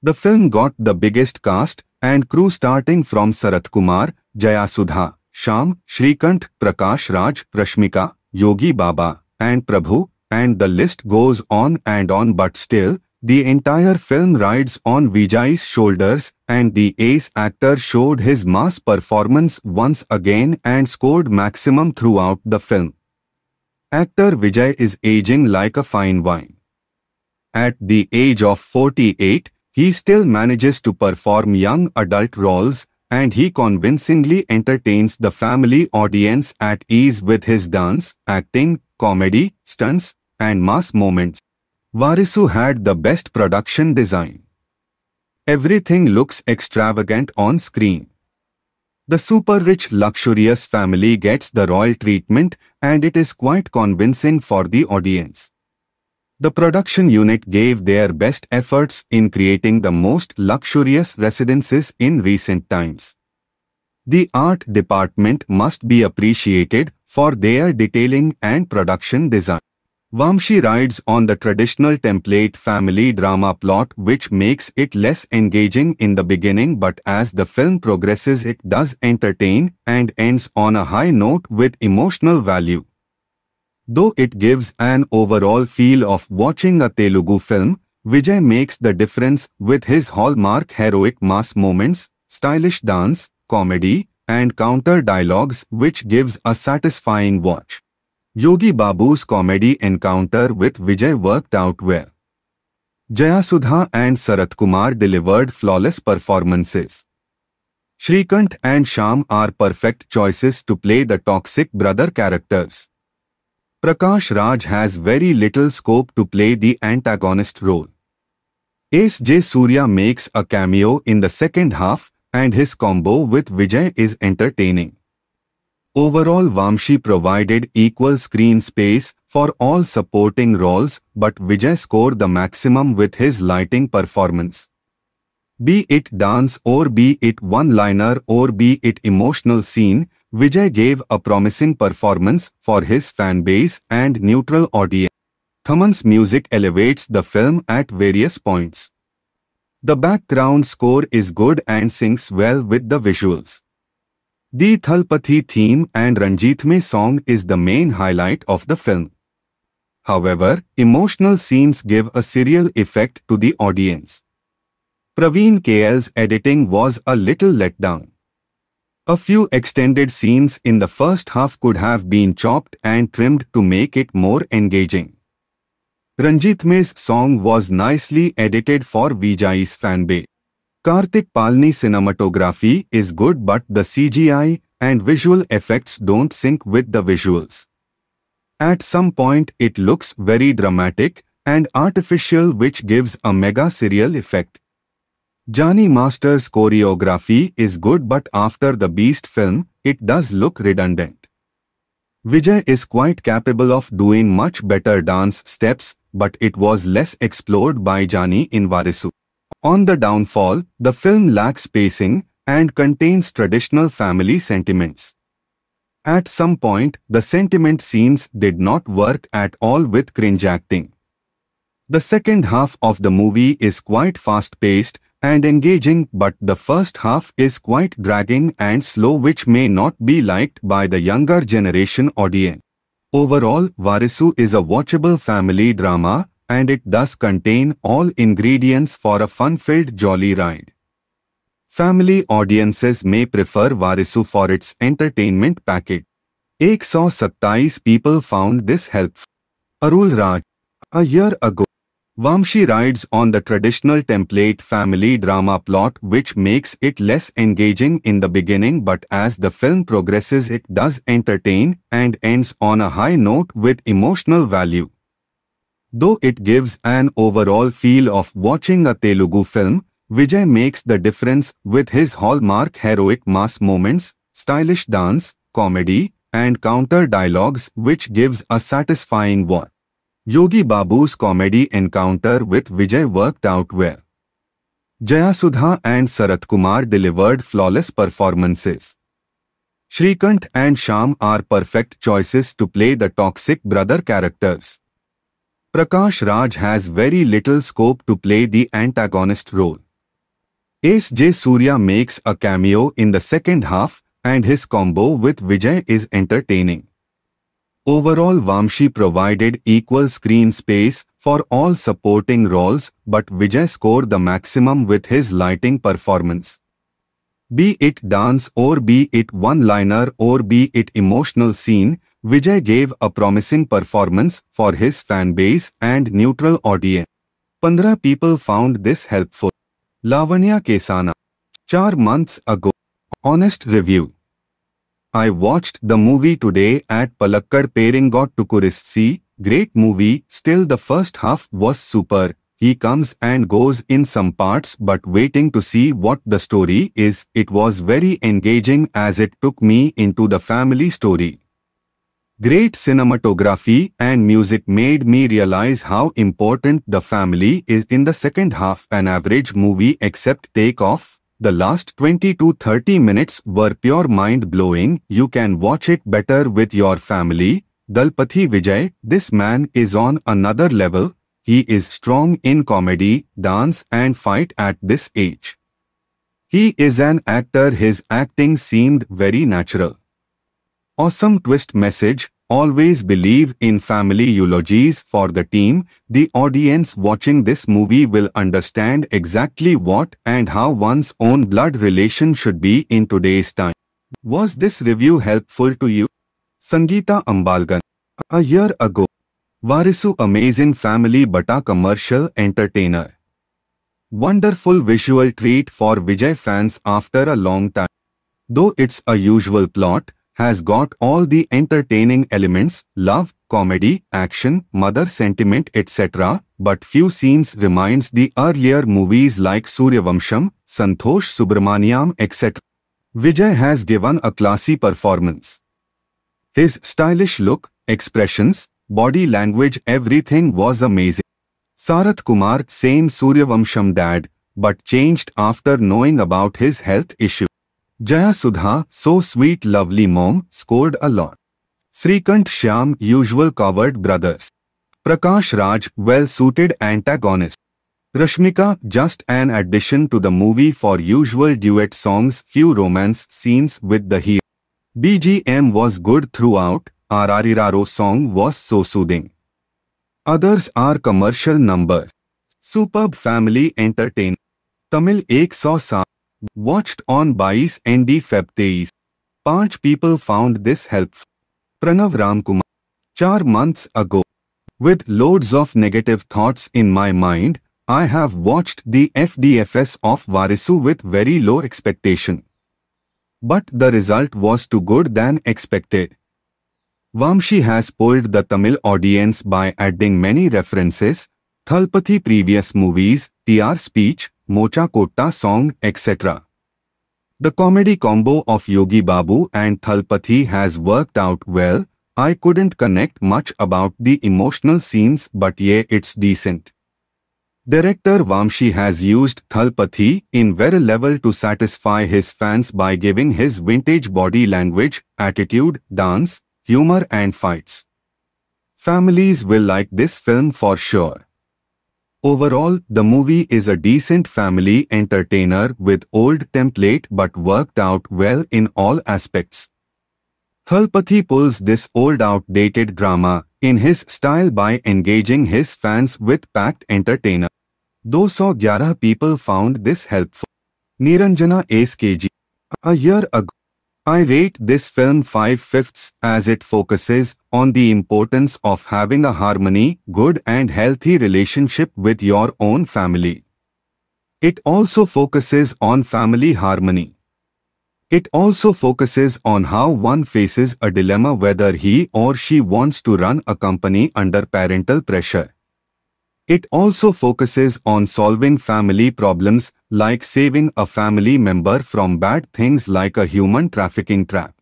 The film got the biggest cast and crew starting from Sarath Kumar, Jayasudha, Sham, Shrikant, Prakash Raj, Rashmika, Yogi Baba, and Prabhu, and the list goes on and on but still, the entire film rides on Vijay's shoulders and the ace actor showed his mass performance once again and scored maximum throughout the film. Actor Vijay is aging like a fine wine. At the age of 48, he still manages to perform young adult roles and he convincingly entertains the family audience at ease with his dance, acting, comedy, stunts, and mass moments. Varisu had the best production design. Everything looks extravagant on screen. The super-rich luxurious family gets the royal treatment and it is quite convincing for the audience. The production unit gave their best efforts in creating the most luxurious residences in recent times. The art department must be appreciated for their detailing and production design. Vamshi rides on the traditional template family drama plot which makes it less engaging in the beginning but as the film progresses it does entertain and ends on a high note with emotional value. Though it gives an overall feel of watching a Telugu film, Vijay makes the difference with his hallmark heroic mass moments, stylish dance, comedy, and counter dialogues which gives a satisfying watch. Yogi Babu's comedy encounter with Vijay worked out well. Jayasudha and Sarath Kumar delivered flawless performances. Shrikant and Sham are perfect choices to play the toxic brother characters. Prakash Raj has very little scope to play the antagonist role. Ace J. Surya makes a cameo in the second half and his combo with Vijay is entertaining. Overall Vamshi provided equal screen space for all supporting roles but Vijay scored the maximum with his lighting performance. Be it dance or be it one-liner or be it emotional scene, Vijay gave a promising performance for his fan base and neutral audience. Thaman's music elevates the film at various points. The background score is good and syncs well with the visuals. The Thalpathi theme and Ranjit song is the main highlight of the film. However, emotional scenes give a serial effect to the audience. Praveen KL's editing was a little let down. A few extended scenes in the first half could have been chopped and trimmed to make it more engaging. Ranjit song was nicely edited for Vijay's fanbase. Karthik Palni cinematography is good but the CGI and visual effects don't sync with the visuals. At some point it looks very dramatic and artificial which gives a mega serial effect. Johnny Master's choreography is good but after the Beast film, it does look redundant. Vijay is quite capable of doing much better dance steps but it was less explored by Johnny in Varisu. On the downfall, the film lacks pacing and contains traditional family sentiments. At some point, the sentiment scenes did not work at all with cringe acting. The second half of the movie is quite fast-paced and engaging but the first half is quite dragging and slow which may not be liked by the younger generation audience. Overall, Varisu is a watchable family drama and it does contain all ingredients for a fun-filled jolly ride. Family audiences may prefer Varisu for its entertainment package. 127 people found this helpful. Arul Raj A year ago, Vamshi rides on the traditional template family drama plot which makes it less engaging in the beginning but as the film progresses it does entertain and ends on a high note with emotional value. Though it gives an overall feel of watching a Telugu film, Vijay makes the difference with his hallmark heroic mass moments, stylish dance, comedy, and counter dialogues which gives a satisfying one. Yogi Babu's comedy encounter with Vijay worked out well. Jayasudha and Sarath Kumar delivered flawless performances. Shrikant and Sham are perfect choices to play the toxic brother characters. Prakash Raj has very little scope to play the antagonist role. Ace J Surya makes a cameo in the second half and his combo with Vijay is entertaining. Overall Vamshi provided equal screen space for all supporting roles but Vijay scored the maximum with his lighting performance. Be it dance or be it one-liner or be it emotional scene, Vijay gave a promising performance for his fan base and neutral audience. 15 people found this helpful. Lavanya Kesana. 4 months ago. Honest review. I watched the movie today at Palakkad Peringot Great movie, still the first half was super. He comes and goes in some parts but waiting to see what the story is. It was very engaging as it took me into the family story. Great cinematography and music made me realize how important the family is in the second half. An average movie except Take Off, the last 20 to 30 minutes were pure mind-blowing. You can watch it better with your family. Dalpati Vijay, this man is on another level. He is strong in comedy, dance and fight at this age. He is an actor. His acting seemed very natural. Awesome twist message. Always believe in family eulogies for the team. The audience watching this movie will understand exactly what and how one's own blood relation should be in today's time. Was this review helpful to you? Sangeeta Ambalgan. A year ago, Varisu amazing family bata commercial entertainer. Wonderful visual treat for Vijay fans after a long time. Though it's a usual plot, has got all the entertaining elements, love, comedy, action, mother sentiment, etc., but few scenes reminds the earlier movies like Suryavamsham, Santosh Subramaniam, etc. Vijay has given a classy performance. His stylish look, expressions, body language, everything was amazing. Sarath Kumar, same Suryavamsham dad, but changed after knowing about his health issue. Jaya Sudha, so sweet lovely mom, scored a lot. Srikant Shyam, usual coward brothers. Prakash Raj, well-suited antagonist. Rashmika, just an addition to the movie for usual duet songs, few romance scenes with the hero. BGM was good throughout, Arariraro song was so soothing. Others are commercial number. Superb family entertainment. Tamil 107 watched on 22nd and Feb 23. 5 people found this helpful. Pranav Ramkumar. 4 months ago. With loads of negative thoughts in my mind, I have watched the FDFS of Varisu with very low expectation. But the result was too good than expected. Vamshi has pulled the Tamil audience by adding many references, Thalpathy previous movies, TR speech, Mocha Kotta song, etc. The comedy combo of Yogi Babu and Thalpathy has worked out well. I couldn't connect much about the emotional scenes but yeah, it's decent. Director Vamshi has used Thalpathy in very level to satisfy his fans by giving his vintage body language, attitude, dance, humor and fights. Families will like this film for sure. Overall, the movie is a decent family entertainer with old template but worked out well in all aspects. Thalpathy pulls this old outdated drama in his style by engaging his fans with packed entertainer. 211 people found this helpful. Niranjana S.K.G. A year ago, I rate this film 5 fifths as it focuses on the importance of having a harmony, good and healthy relationship with your own family. It also focuses on family harmony. It also focuses on how one faces a dilemma whether he or she wants to run a company under parental pressure. It also focuses on solving family problems like saving a family member from bad things like a human trafficking trap.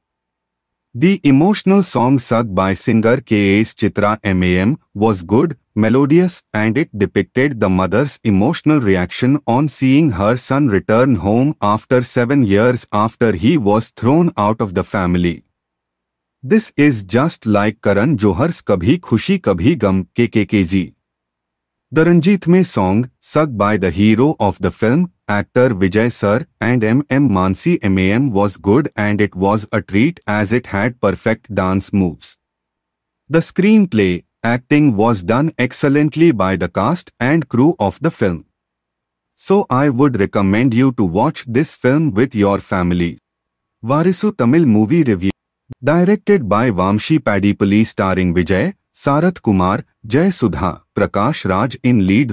The emotional song sung by singer K.A.'s Chitra M.A.M. was good, melodious and it depicted the mother's emotional reaction on seeing her son return home after seven years after he was thrown out of the family. This is just like Karan Johar's Kabhi Khushi Kabhi Gam KKKG. The Ranjit May song, sung by the hero of the film, actor Vijay Sir and M.M. Mansi MAM was good and it was a treat as it had perfect dance moves. The screenplay, acting was done excellently by the cast and crew of the film. So I would recommend you to watch this film with your family. Varisu Tamil Movie Review Directed by Vamshi Police starring Vijay, Sarath Kumar जय सुधा Prakash Raj in lead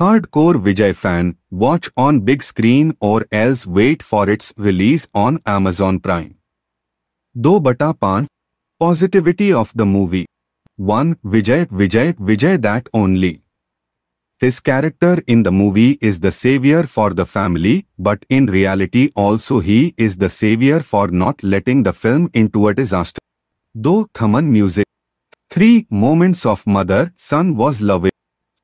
hardcore Vijay fan watch on big screen or else wait for its release on Amazon Prime दो बटा पान positivity of the movie one Vijay Vijay Vijay that only His character in the movie is the savior for the family, but in reality also he is the savior for not letting the film into a disaster. Do Thaman music 3. Moments of mother, son was loving.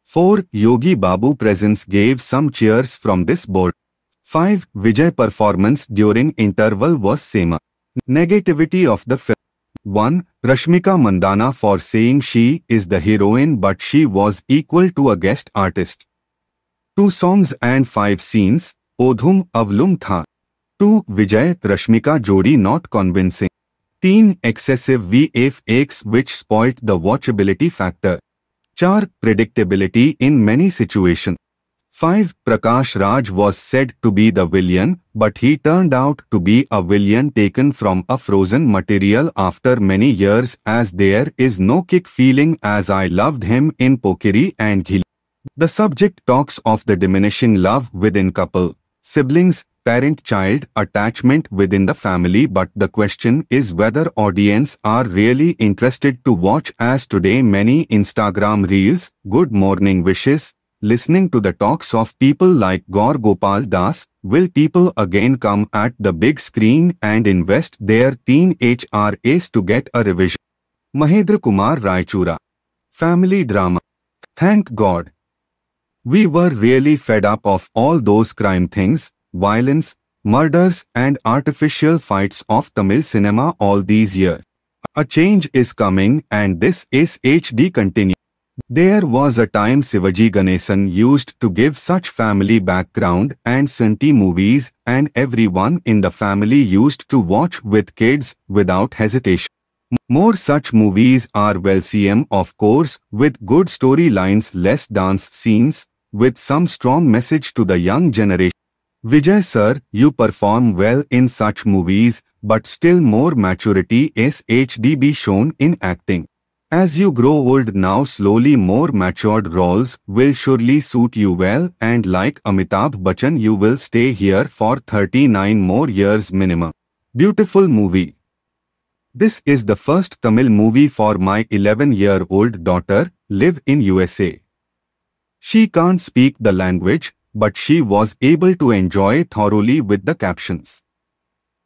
4. Yogi Babu presence gave some cheers from this board. 5. Vijay performance during interval was same. Negativity of the film. 1. Rashmika Mandana for saying she is the heroine but she was equal to a guest artist. 2 songs and 5 scenes, Odhum Avlum Tha. 2. Vijay Rashmika Jodi not convincing. 3. Excessive VFX which spoilt the watchability factor. 4. Predictability in many situations. 5. Prakash Raj was said to be the villain, but he turned out to be a villain taken from a frozen material after many years as there is no kick feeling as I loved him in Pokiri and Ghili. The subject talks of the diminishing love within couple, siblings parent-child attachment within the family but the question is whether audience are really interested to watch as today many Instagram reels, good morning wishes, listening to the talks of people like Gaur Gopal Das, will people again come at the big screen and invest their teen HRAs to get a revision? Mahendra Kumar Raichura Family Drama Thank God. We were really fed up of all those crime things, violence, murders and artificial fights of Tamil cinema all these years. A change is coming and this is HD continue. There was a time Sivaji Ganesan used to give such family background and Sinti movies and everyone in the family used to watch with kids without hesitation. More such movies are well CM of course with good storylines less dance scenes with some strong message to the young generation. Vijay sir, you perform well in such movies, but still more maturity is HDB shown in acting. As you grow old now slowly more matured roles will surely suit you well and like Amitabh Bachchan you will stay here for 39 more years minimum. Beautiful movie. This is the first Tamil movie for my 11-year-old daughter, live in USA. She can't speak the language but she was able to enjoy thoroughly with the captions.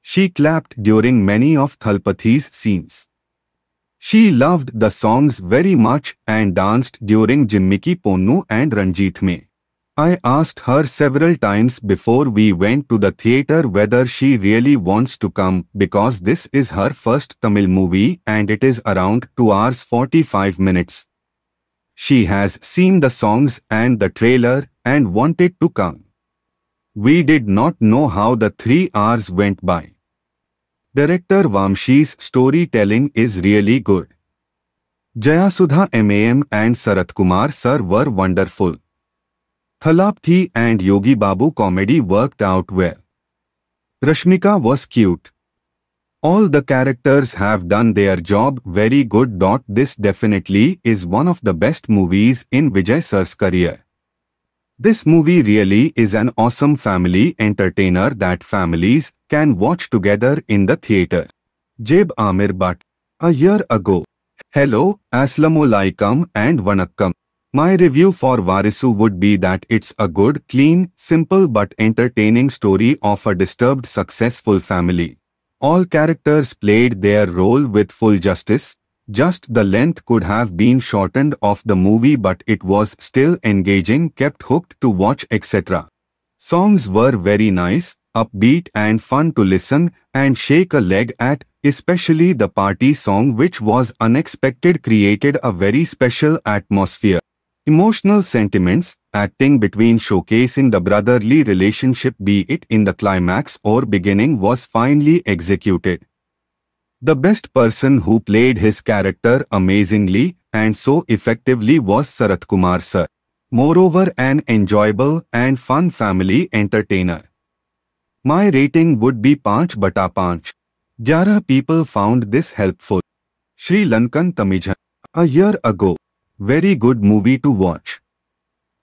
She clapped during many of Thalpathi's scenes. She loved the songs very much and danced during Jimmiki Ponnu and Ranjit Me. I asked her several times before we went to the theatre whether she really wants to come because this is her first Tamil movie and it is around 2 hours 45 minutes. She has seen the songs and the trailer and wanted to come. We did not know how the three hours went by. Director Vamshi's storytelling is really good. Jayasudha MAM and Sarat Kumar sir were wonderful. Thalapthi and Yogi Babu comedy worked out well. Rashmika was cute. All the characters have done their job very good. This definitely is one of the best movies in Vijay Sir's career. This movie really is an awesome family entertainer that families can watch together in the theatre. Jeb Amir Bhatt. A year ago. Hello, Aslamu and Vanakkam. My review for Varisu would be that it's a good, clean, simple but entertaining story of a disturbed successful family. All characters played their role with full justice, just the length could have been shortened of the movie but it was still engaging, kept hooked to watch etc. Songs were very nice, upbeat and fun to listen and shake a leg at, especially the party song which was unexpected created a very special atmosphere. Emotional sentiments, Acting between showcasing the brotherly relationship be it in the climax or beginning was finely executed. The best person who played his character amazingly and so effectively was Sarath Kumar sir. Moreover an enjoyable and fun family entertainer. My rating would be 5 bata 5. Jara people found this helpful. Sri Lankan Tamijan. A year ago. Very good movie to watch.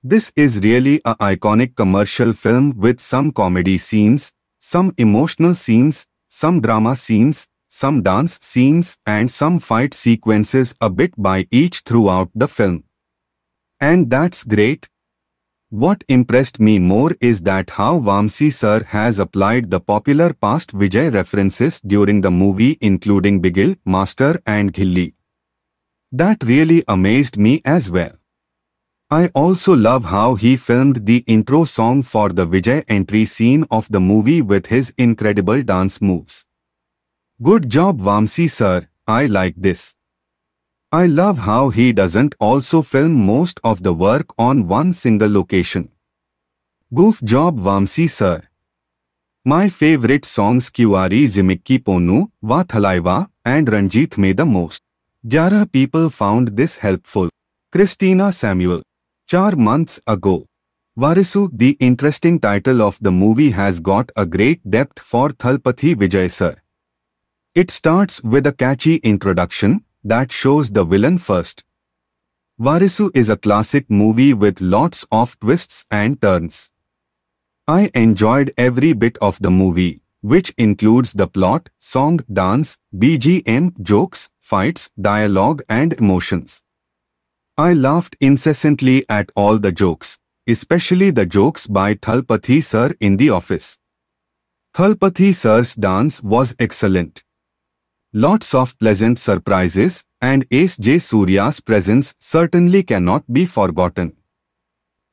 This is really a iconic commercial film with some comedy scenes, some emotional scenes, some drama scenes, some dance scenes and some fight sequences a bit by each throughout the film. And that's great. What impressed me more is that how Vamsi sir has applied the popular past Vijay references during the movie including Bigil, Master and Ghilli. That really amazed me as well. I also love how he filmed the intro song for the Vijay entry scene of the movie with his incredible dance moves. Good job Vamsi sir, I like this. I love how he doesn't also film most of the work on one single location. Goof job Vamsi sir. My favorite songs Kiwari Zimikki Ponu, Va and Ranjit May the most. Jara people found this helpful. Christina Samuel Char months ago. Varisu, the interesting title of the movie has got a great depth for Thalpathy Vijay sir. It starts with a catchy introduction that shows the villain first. Varisu is a classic movie with lots of twists and turns. I enjoyed every bit of the movie, which includes the plot, song, dance, BGM, jokes, fights, dialogue and emotions. I laughed incessantly at all the jokes, especially the jokes by Thalpathy sir in the office. Thalpathy sir's dance was excellent. Lots of pleasant surprises and Ace J Surya's presence certainly cannot be forgotten.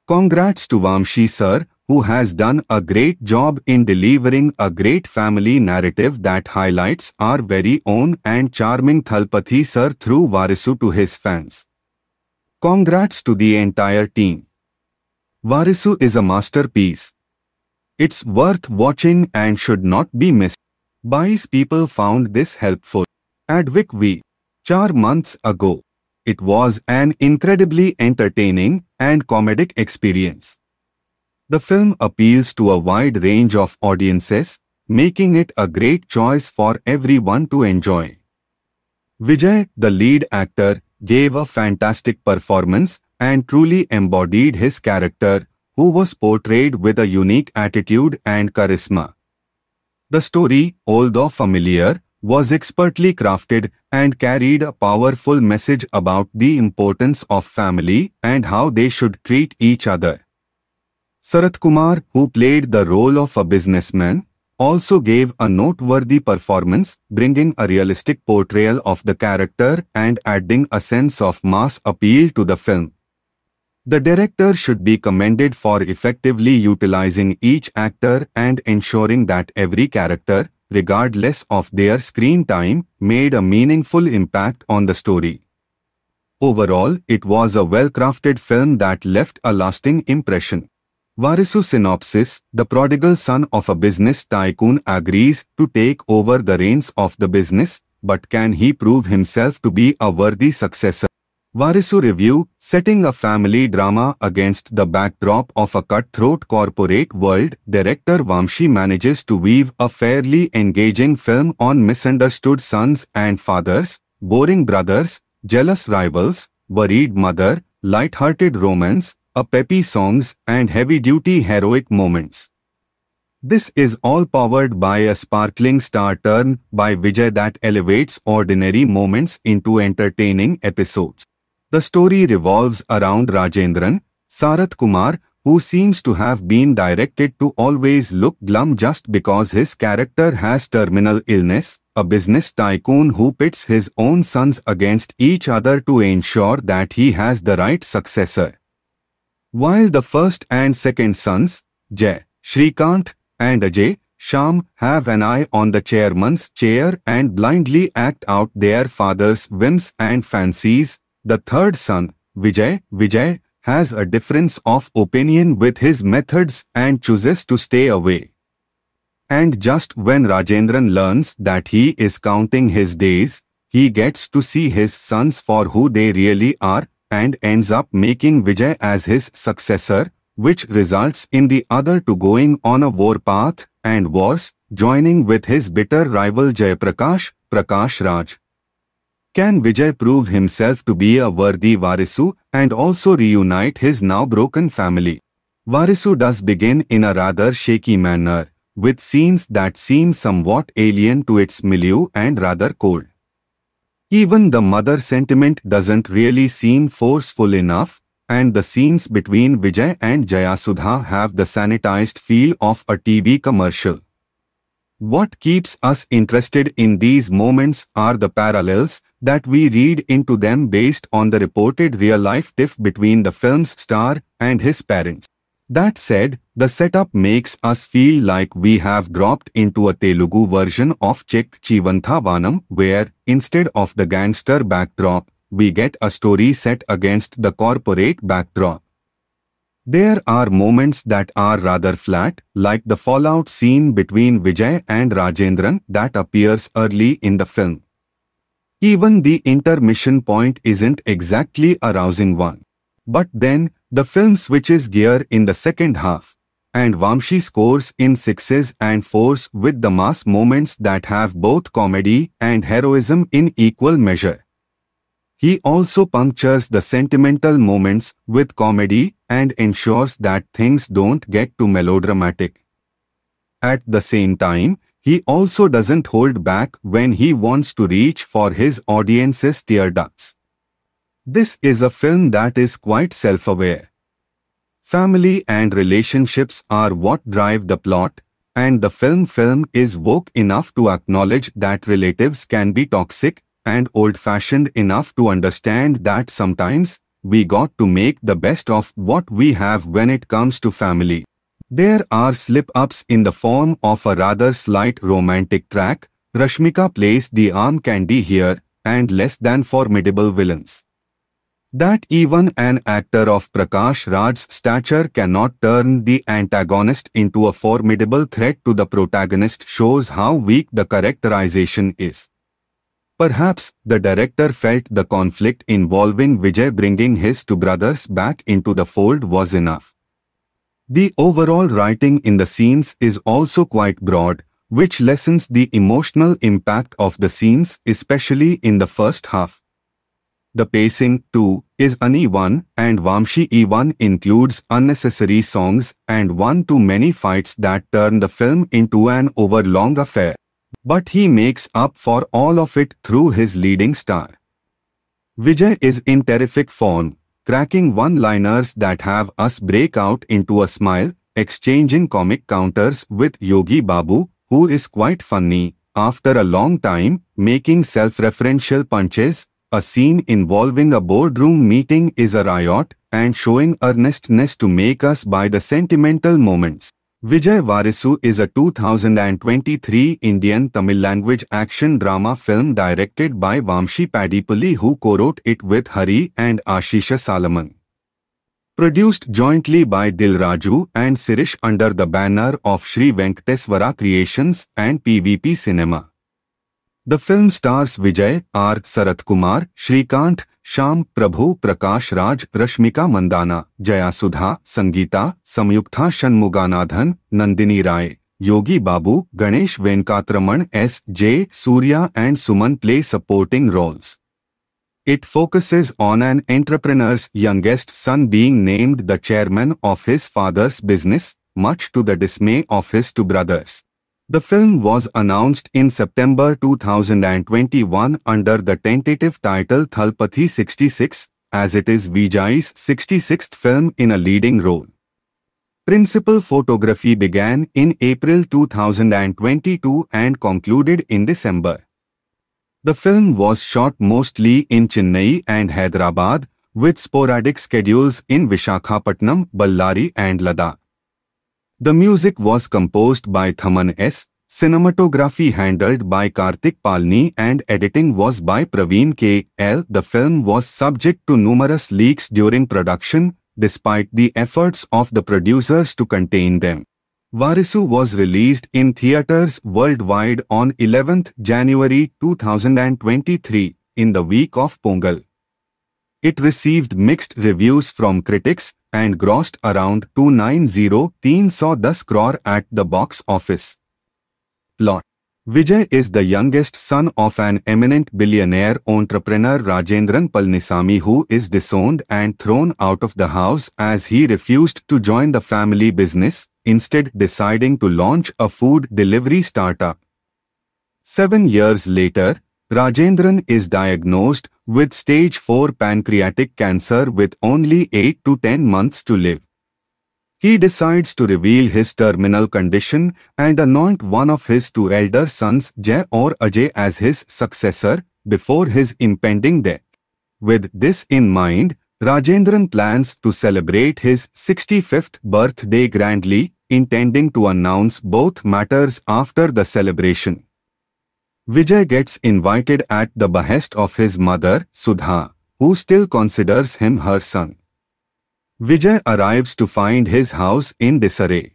Congrats to Vamshi sir who has done a great job in delivering a great family narrative that highlights our very own and charming Thalpathy sir through Varisu to his fans. Congrats to the entire team. Varisu is a masterpiece. It's worth watching and should not be missed. Bai's people found this helpful. At V. 4 months ago, it was an incredibly entertaining and comedic experience. The film appeals to a wide range of audiences, making it a great choice for everyone to enjoy. Vijay, the lead actor, gave a fantastic performance and truly embodied his character, who was portrayed with a unique attitude and charisma. The story, although familiar, was expertly crafted and carried a powerful message about the importance of family and how they should treat each other. Sarath Kumar, who played the role of a businessman, also gave a noteworthy performance, bringing a realistic portrayal of the character and adding a sense of mass appeal to the film. The director should be commended for effectively utilizing each actor and ensuring that every character, regardless of their screen time, made a meaningful impact on the story. Overall, it was a well-crafted film that left a lasting impression. Varisu synopsis, the prodigal son of a business tycoon agrees to take over the reins of the business, but can he prove himself to be a worthy successor? Varisu review, setting a family drama against the backdrop of a cutthroat corporate world, director Vamshi manages to weave a fairly engaging film on misunderstood sons and fathers, boring brothers, jealous rivals, worried mother, light-hearted romance, a peppy songs and heavy-duty heroic moments. This is all powered by a sparkling star turn by Vijay that elevates ordinary moments into entertaining episodes. The story revolves around Rajendran, Sarath Kumar, who seems to have been directed to always look glum just because his character has terminal illness, a business tycoon who pits his own sons against each other to ensure that he has the right successor while the first and second sons, Jay, Shrikant, and Ajay, Sham have an eye on the chairman's chair and blindly act out their father's whims and fancies. The third son, Vijay, Vijay, has a difference of opinion with his methods and chooses to stay away. And just when Rajendran learns that he is counting his days, he gets to see his sons for who they really are, and ends up making Vijay as his successor, which results in the other two going on a warpath and wars, joining with his bitter rival Jayaprakash, Prakash Raj. Can Vijay prove himself to be a worthy Varisu and also reunite his now broken family? Varisu does begin in a rather shaky manner, with scenes that seem somewhat alien to its milieu and rather cold. Even the mother sentiment doesn't really seem forceful enough, and the scenes between Vijay and Jayasudha have the sanitized feel of a TV commercial. What keeps us interested in these moments are the parallels that we read into them based on the reported real-life tiff between the film's star and his parents. That said, the setup makes us feel like we have dropped into a Telugu version of Chek Chivanthavanam where, instead of the gangster backdrop, we get a story set against the corporate backdrop. There are moments that are rather flat, like the fallout scene between Vijay and Rajendran that appears early in the film. Even the intermission point isn't exactly a rousing one. But then, the film switches gear in the second half, and Vamshi scores in sixes and fours with the mass moments that have both comedy and heroism in equal measure. He also punctures the sentimental moments with comedy and ensures that things don't get too melodramatic. At the same time, he also doesn't hold back when he wants to reach for his audience's tear ducts. This is a film that is quite self-aware. Family and relationships are what drive the plot, and the film film is woke enough to acknowledge that relatives can be toxic and old-fashioned enough to understand that sometimes we got to make the best of what we have when it comes to family. There are slip-ups in the form of a rather slight romantic track. Rashmika plays the arm candy here and less than formidable villains that even an actor of Prakash Raj's stature cannot turn the antagonist into a formidable threat to the protagonist shows how weak the characterization is. Perhaps the director felt the conflict involving Vijay bringing his two brothers back into the fold was enough. The overall writing in the scenes is also quite broad, which lessens the emotional impact of the scenes especially in the first half. The pacing, too, is uneven and Vamshi one includes unnecessary songs and one too many fights that turn the film into an overlong affair. But he makes up for all of it through his leading star. Vijay is in terrific form, cracking one-liners that have us break out into a smile, exchanging comic counters with Yogi Babu, who is quite funny, after a long time, making self-referential punches, a scene involving a boardroom meeting is a riot and showing earnestness to make us buy the sentimental moments. Vijay Varisu is a 2023 Indian Tamil language action drama film directed by Vamshi Padipuli who co-wrote it with Hari and Ashisha Salaman. Produced jointly by Dil Raju and Sirish under the banner of Sri Venkateswara Creations and PVP Cinema. The film stars Vijay R Sarath Kumar Srikanth Shyam Prabhu Prakash Raj Rashmika Mandanna Jaya Sudha Sangeetha Samyuktha Shanmuganathan Nandini Rai Yogi Babu Ganesh Venkatraman S J Suryah and Suman play supporting roles it focuses on an entrepreneur's youngest son being named the chairman of his father's business much to the dismay of his two brothers The film was announced in September 2021 under the tentative title Thalpathy 66, as it is Vijay's 66th film in a leading role. Principal photography began in April 2022 and concluded in December. The film was shot mostly in Chennai and Hyderabad, with sporadic schedules in Vishakhapatnam, Ballari and Ladakh. The music was composed by Thaman S. Cinematography handled by Kartik Palni and editing was by Praveen K. L. The film was subject to numerous leaks during production, despite the efforts of the producers to contain them. Varisu was released in theaters worldwide on 11th January 2023, in the week of Pongal. It received mixed reviews from critics, and grossed around 290-310 crore at the box office. Plot Vijay is the youngest son of an eminent billionaire entrepreneur Rajendran Palnisamy who is disowned and thrown out of the house as he refused to join the family business, instead deciding to launch a food delivery startup. Seven years later, Rajendran is diagnosed with stage 4 pancreatic cancer with only 8 to 10 months to live. He decides to reveal his terminal condition and anoint one of his two elder sons Jay or Ajay as his successor before his impending death. With this in mind, Rajendran plans to celebrate his 65th birthday grandly, intending to announce both matters after the celebration. Vijay gets invited at the behest of his mother, Sudha, who still considers him her son. Vijay arrives to find his house in disarray.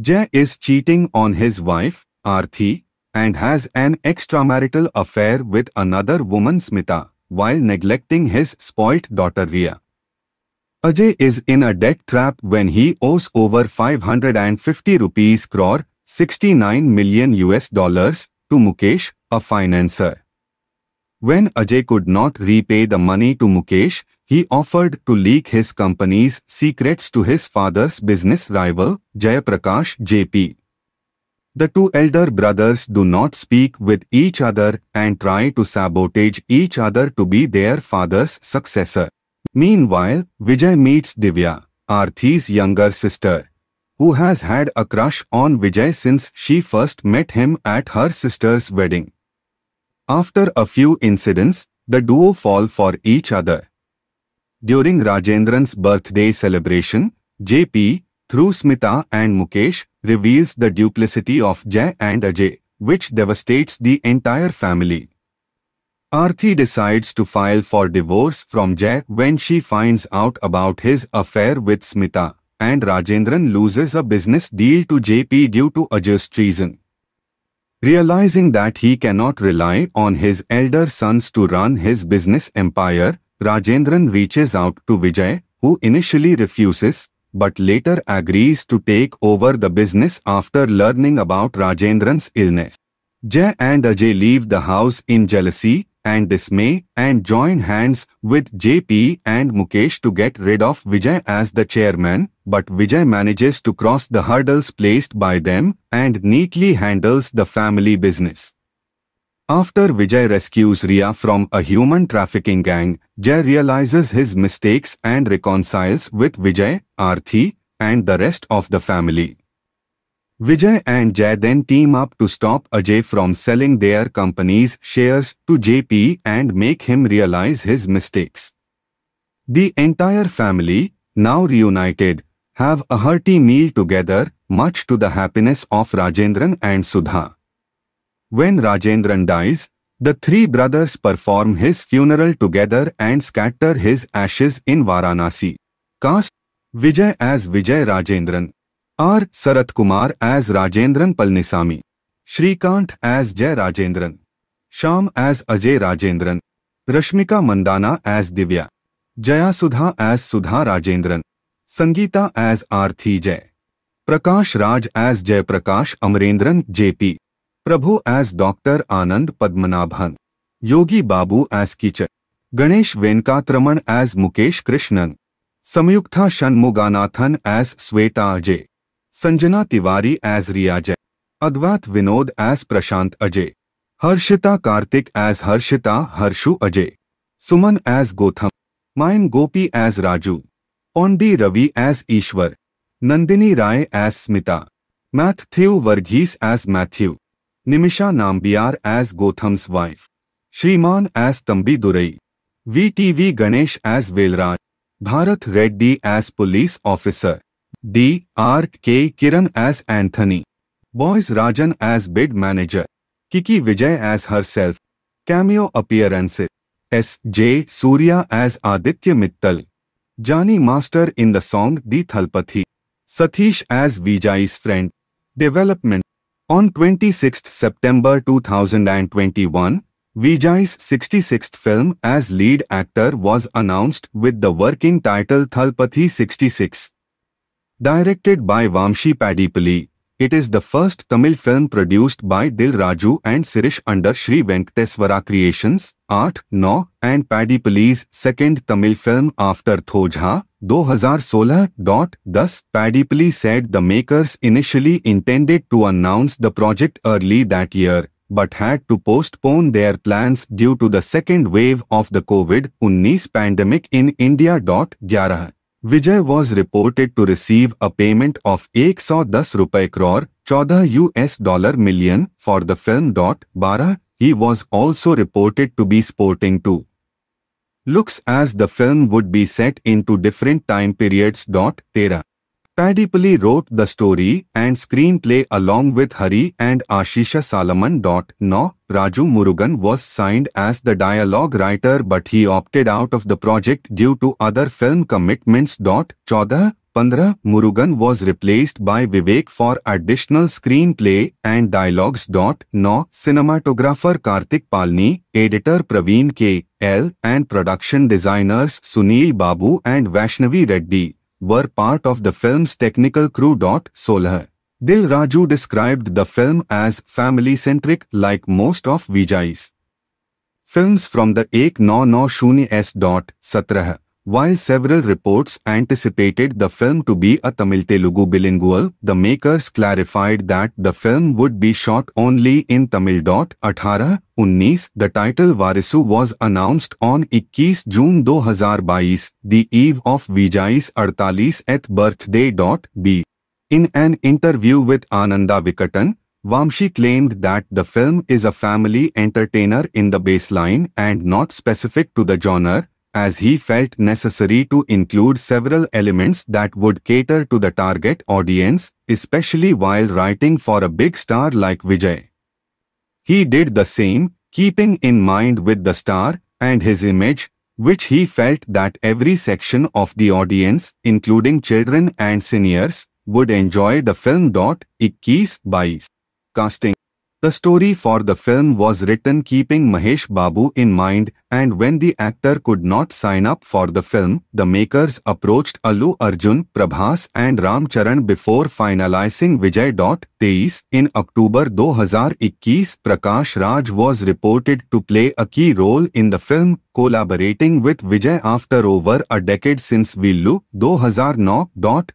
Jay is cheating on his wife, Arthi, and has an extramarital affair with another woman, Smita, while neglecting his spoilt daughter, Ria. Ajay is in a debt trap when he owes over 550 rupees crore, 69 million US dollars to Mukesh, a financier. When Ajay could not repay the money to Mukesh, he offered to leak his company's secrets to his father's business rival, Jayaprakash JP. The two elder brothers do not speak with each other and try to sabotage each other to be their father's successor. Meanwhile, Vijay meets Divya, Arthi's younger sister who has had a crush on Vijay since she first met him at her sister's wedding. After a few incidents, the duo fall for each other. During Rajendran's birthday celebration, JP, through Smita and Mukesh, reveals the duplicity of Jay and Ajay, which devastates the entire family. Arthi decides to file for divorce from Jay when she finds out about his affair with Smita and Rajendran loses a business deal to JP due to Ajay's treason. Realizing that he cannot rely on his elder sons to run his business empire, Rajendran reaches out to Vijay, who initially refuses, but later agrees to take over the business after learning about Rajendran's illness. Jay and Ajay leave the house in jealousy, and dismay and join hands with JP and Mukesh to get rid of Vijay as the chairman, but Vijay manages to cross the hurdles placed by them and neatly handles the family business. After Vijay rescues Ria from a human trafficking gang, Jay realizes his mistakes and reconciles with Vijay, Arthi, and the rest of the family. Vijay and Jay then team up to stop Ajay from selling their company's shares to JP and make him realize his mistakes. The entire family, now reunited, have a hearty meal together, much to the happiness of Rajendran and Sudha. When Rajendran dies, the three brothers perform his funeral together and scatter his ashes in Varanasi. Cast Vijay as Vijay Rajendran. R Sarath Kumar as Rajendran Palanisamy Srikanth as Jai Rajendran Shyam as Ajay Rajendran Rashmika Mandanna as Divya Jayasudha as Sudha Rajendran Sangeetha as Aarthi Jai Prakash Raj as Jai Jayaprakash Amarendran JP Prabhu as doctor Anand Padmanabhan Yogi Babu as Keech Ganesh Venkatraman as Mukesh Krishnan Samyuktha Shanmuganathan as Shwetha Ajay Sanjana Tiwari as Jai Advaith Vinod as Prashanth Ajay Harshitha Karthik as Harshitha Harshu Ajay Suman as Gautham Mime Gopi as Raju Ondi Ravi as Eshwar Nandini Rai as Smitha Mathew Varghese as Mathew Nimisha Nambiar as Gautham's wife Sriman as Thambi Durai V T V Ganesh as Velraj Bharath Reddy as police officer D. R. K. Kiran as Anthony. Boys Rajan as bid manager. Kiki Vijay as herself. Cameo appearances. S. J. Surya as Aditya Mittal. Jani Master in the song The Thalpathi. Satish as Vijay's friend. Development. On 26 September 2021, Vijay's 66th film as lead actor was announced with the working title Thalpathi 66. Directed by Vamshi Padipalli, it is the first Tamil film produced by Dil Raju and Sirish under Sri Venkateswara Creations, Art, No, and Padipalli's second Tamil film after Thojha, 2016.10 Padipalli said the makers initially intended to announce the project early that year, but had to postpone their plans due to the second wave of the COVID-19 pandemic in India. 11 Vijay was reported to receive a payment of 110 rupee crore, 14 US dollar million for the film. Bara, he was also reported to be sporting two. Looks as the film would be set into different time periods. Tera. Tadipalli wrote the story and screenplay along with Hari and Ashisha Salaman. No, Raju Murugan was signed as the dialogue writer but he opted out of the project due to other film commitments. Chodha, Pandra Murugan was replaced by Vivek for additional screenplay and dialogues. No, cinematographer Kartik Palni, editor Praveen K. L. and production designers Sunil Babu and Vaishnavi Reddy were part of the film's technical crew. Solha. Dil Raju described the film as family-centric like most of Vijay's films from the 1990s. While several reports anticipated the film to be a Tamil-Telugu bilingual, the makers clarified that the film would be shot only in Tamil. 18, 19, the title Varisu was announced on 21 June 2022, the eve of Vijay's 48th birthday. B. In an interview with Ananda Vikatan, Vamshi claimed that the film is a family entertainer in the baseline and not specific to the genre, as he felt necessary to include several elements that would cater to the target audience, especially while writing for a big star like Vijay. He did the same, keeping in mind with the star and his image, which he felt that every section of the audience, including children and seniors, would enjoy the film. Ikkis Bais. Casting The story for the film was written keeping Mahesh Babu in mind and when the actor could not sign up for the film, the makers approached Alu Arjun, Prabhas and Ramcharan before finalizing Vijay.23. In October 2021, Prakash Raj was reported to play a key role in the film, collaborating with Vijay after over a decade since Villu 2009.24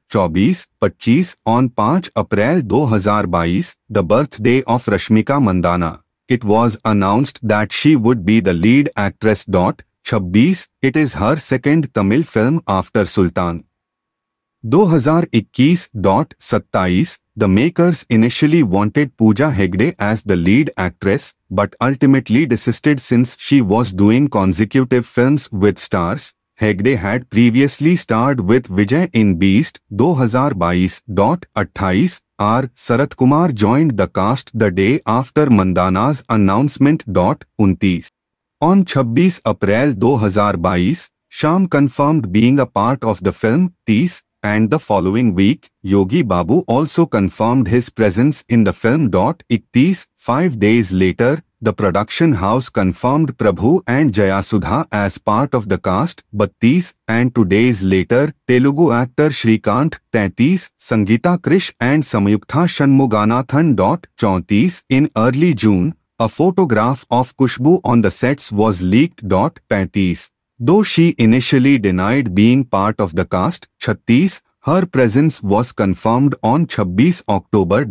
25 on 5 April 2022, the birthday of Rashmika Mandana it was announced that she would be the lead actress. 26. it is her second Tamil film after Sultan. 2021-27 The makers initially wanted Pooja Hegde as the lead actress, but ultimately desisted since she was doing consecutive films with stars. Hegde had previously starred with Vijay in Beast 2022-28 R. Kumar joined the cast the day after Mandana's announcement. 29. On 26 April 2022, Sham confirmed being a part of the film, 30. and the following week, Yogi Babu also confirmed his presence in the film. 31. Five days later, the production house confirmed Prabhu and Jayasudha as part of the cast, Battis, and two days later, Telugu actor Shrikant, Thirty-three. Sangeeta Krish and Samyuktha Shanmuganathan. Chautis in early June, a photograph of Kushbu on the sets was leaked. Taitis. Though she initially denied being part of the cast, Chhattis, her presence was confirmed on 26 October.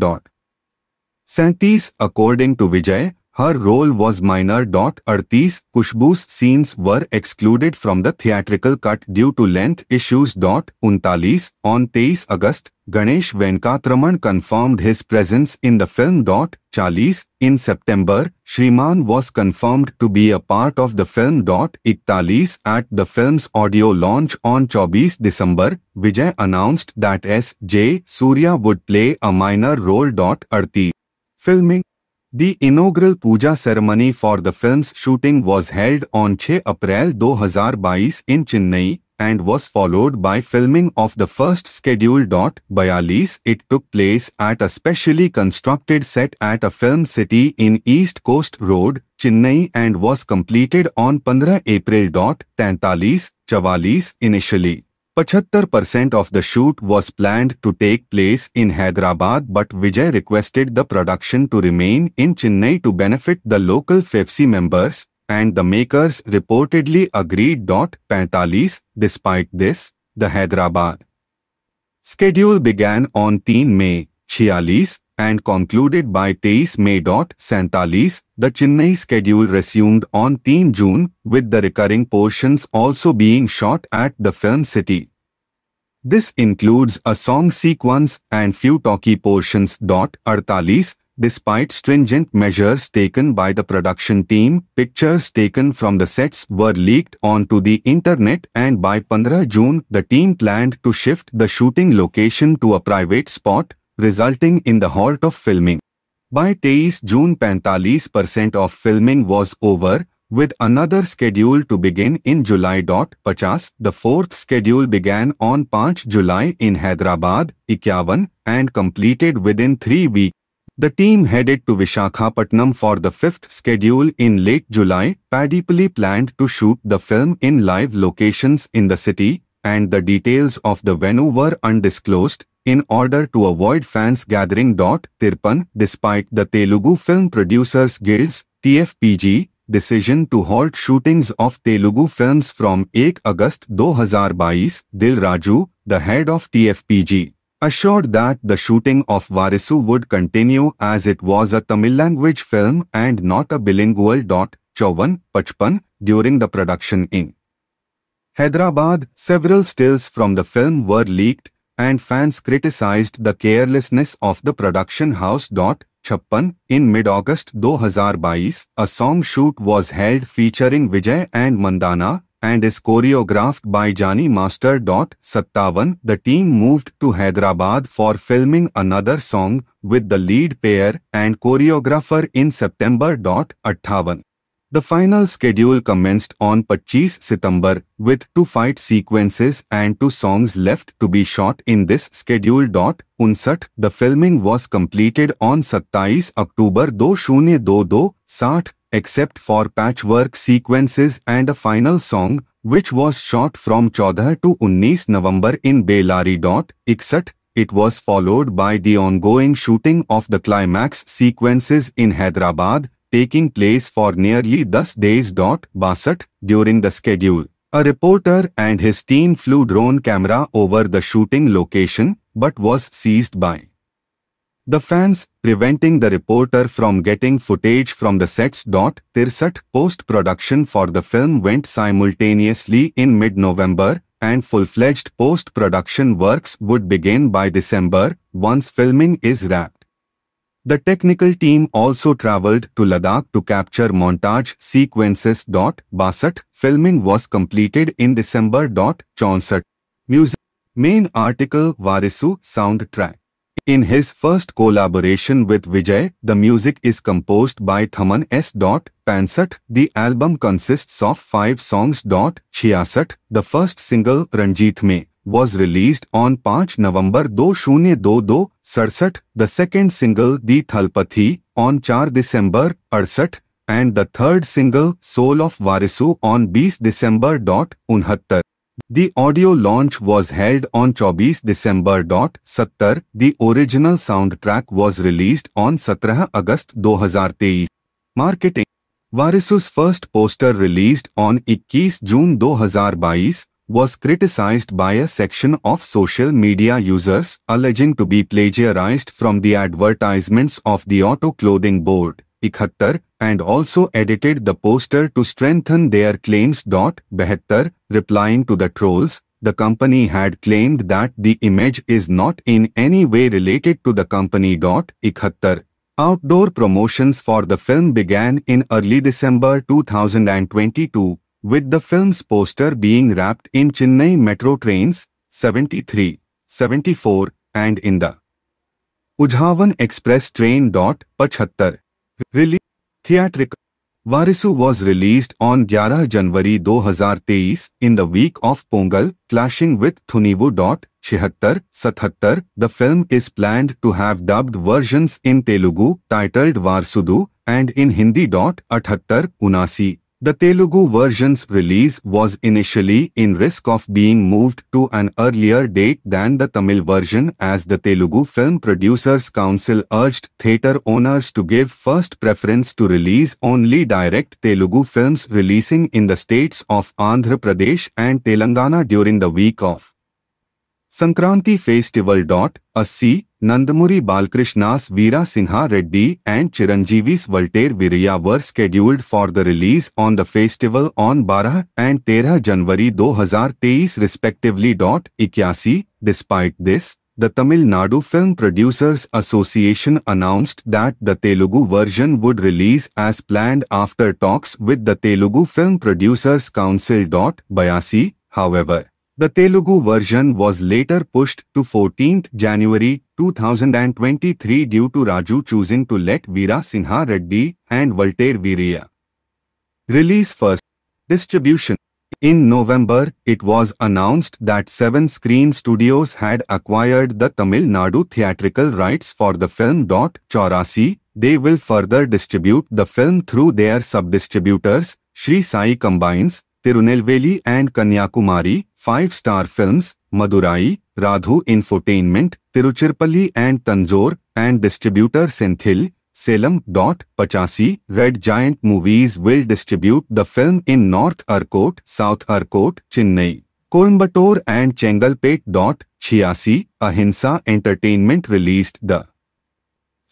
Santis, according to Vijay, her role was minor. Artis Kushbu's scenes were excluded from the theatrical cut due to length issues. Untalis on 23 August, Ganesh Venkatraman confirmed his presence in the film. Chalis in September, Shriman was confirmed to be a part of the film. Iktalis at the film's audio launch on 24 December, Vijay announced that S. J. Surya would play a minor role. Arti filming the inaugural puja ceremony for the film's shooting was held on 6 April 2022 in Chennai and was followed by filming of the first schedule. dot It took place at a specially constructed set at a film city in East Coast Road, Chennai and was completed on 15 April dot 43, initially. 75% of the shoot was planned to take place in Hyderabad but Vijay requested the production to remain in Chennai to benefit the local FEFC members and the makers reportedly agreed. 45 Despite this, the Hyderabad schedule began on 3 May 46 and concluded by 23 Santalis. the Chennai schedule resumed on 3 June, with the recurring portions also being shot at the film city. This includes a song sequence and few talkie portions. 48 Despite stringent measures taken by the production team, pictures taken from the sets were leaked onto the internet and by 15 June, the team planned to shift the shooting location to a private spot, resulting in the halt of filming. By 23 June 45% of filming was over, with another schedule to begin in July. 50. The fourth schedule began on 5 July in Hyderabad, 51, and completed within three weeks. The team headed to Vishakhapatnam for the fifth schedule in late July. Padipally planned to shoot the film in live locations in the city, and the details of the venue were undisclosed, in order to avoid fans gathering. Tirpan, despite the Telugu Film Producers Guild's TFPG decision to halt shootings of Telugu films from 1 August 2022, Dil Raju, the head of TFPG, assured that the shooting of Varisu would continue as it was a Tamil-language film and not a bilingual. Chauvan, Pachpan, during the production in Hyderabad, several stills from the film were leaked, and fans criticized the carelessness of the production house. Chappan. In mid-August 2022, a song shoot was held featuring Vijay and Mandana and is choreographed by Jani Master. Sattavan. The team moved to Hyderabad for filming another song with the lead pair and choreographer in September. Attavan. The final schedule commenced on 25 September with two fight sequences and two songs left to be shot in this schedule. Unsat, the filming was completed on 27 October 2022, Sat, except for patchwork sequences and a final song, which was shot from 14 to 19 November in Bellari. Iksat, it was followed by the ongoing shooting of the climax sequences in Hyderabad, taking place for nearly 10 days. Bassett, during the schedule, a reporter and his team flew drone camera over the shooting location but was seized by the fans, preventing the reporter from getting footage from the sets. Tirsat post-production for the film went simultaneously in mid-November and full-fledged post-production works would begin by December once filming is wrapped. The technical team also traveled to Ladakh to capture montage sequences. Bassett filming was completed in December. Chauncert. Music. Main article Varisu soundtrack. In his first collaboration with Vijay, the music is composed by Thaman S. Pansat. The album consists of five songs. Chiasat, the first single Ranjit Me. was released on 5 November 2022, Sarsat, the second single The Thalpathi, on 4 December, Arsat, and the third single Soul of Varisu on 20 December. Unhattar. The audio launch was held on 24 December. Sattar. The original soundtrack was released on 17 August 2023. Marketing Varisu's first poster released on 21 June 2022 was criticized by a section of social media users alleging to be plagiarized from the advertisements of the auto clothing board, Ikhtar, and also edited the poster to strengthen their claims. Behattar, replying to the trolls, the company had claimed that the image is not in any way related to the company. Ikhtar. Outdoor promotions for the film began in early December 2022 with the film's poster being wrapped in Chennai metro trains 73, 74 and in the Ujhavan Express train. 75. Release Theatrical Varisu was released on 11 January 2023 in the week of Pongal, clashing with Thunivu. 76, 77. The film is planned to have dubbed versions in Telugu titled Varsudu and in Hindi. 78, 79. The Telugu version's release was initially in risk of being moved to an earlier date than the Tamil version as the Telugu Film Producers Council urged theatre owners to give first preference to release only direct Telugu films releasing in the states of Andhra Pradesh and Telangana during the week of Sankranti Festival.asc, Nandamuri Balkrishnas Veera Sinha Reddy and Chiranjeevi's Voltaire Virya were scheduled for the release on the festival on 12 and 13 January 2023 respectively. 81. Despite this, the Tamil Nadu Film Producers Association announced that the Telugu version would release as planned after talks with the Telugu Film Producers Council. Bayasi, however the Telugu version was later pushed to 14 January 2023 due to Raju choosing to let Veera Sinha Reddy and Voltaire Viriya release first. Distribution in November, it was announced that Seven Screen Studios had acquired the Tamil Nadu theatrical rights for the film. Chaurasi. They will further distribute the film through their sub-distributors, Sri Sai Combines, Tirunelveli and Kanyakumari Five Star Films, Madurai Radhu infotainment Tiruchirappalli and Tanjore and distributor Senthil Salem dot पचासी Red Giant Movies will distribute the film in north Arcot south Arcot Chennai Coimbatore and Chengalpet dot छियासी Ahimsa Entertainment release the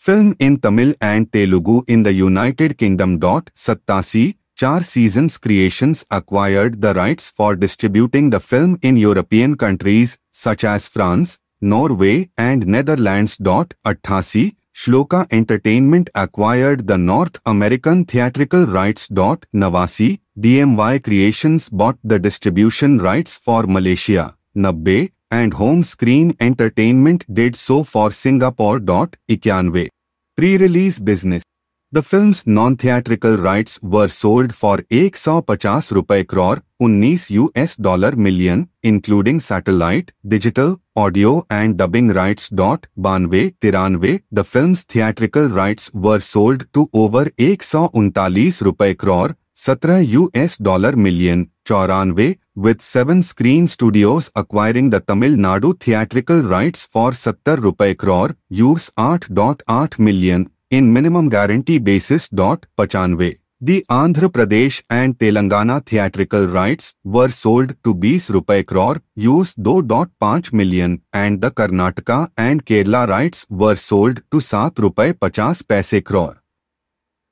film in Tamil and Telugu in the United Kingdom dot सत्तासी Char Seasons Creations acquired the rights for distributing the film in European countries such as France, Norway and Netherlands. 88 Shloka Entertainment acquired the North American theatrical rights. Nawasi DMY Creations bought the distribution rights for Malaysia. 90 and Home Screen Entertainment did so for Singapore. 91 Pre-release business the film's non-theatrical rights were sold for 150 rupee crore 19 US dollar million, including satellite, digital, audio and dubbing rights. Banwe Tiranwe, the film's theatrical rights were sold to over 139 rupee crore 17 US dollar million, Choranwe, with seven screen studios acquiring the Tamil Nadu theatrical rights for 70 rupee crore, US 8.8 million. in minimum guarantee basis. Pachanve. The Andhra Pradesh and Telangana theatrical rights were sold to 20 rupee crore, used 2.5 million, and the Karnataka and Kerala rights were sold to 7 rupee 50 paise crore.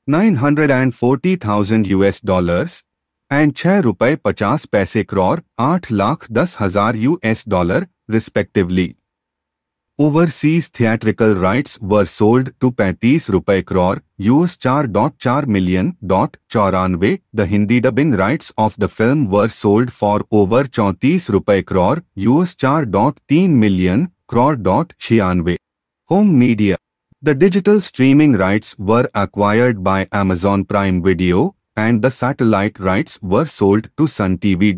940,000 US dollars and छह रुपये पचास पैसे क्रॉर आठ लाख दस हजार US dollar respectively Overseas theatrical rights were sold to 35 rupee crore, US 4.4 million. Choranve, the Hindi dubbing rights of the film were sold for over 34 rupee crore, US 4.3 million crore. Chianve. Home media. The digital streaming rights were acquired by Amazon Prime Video, and the satellite rights were sold to Sun TV.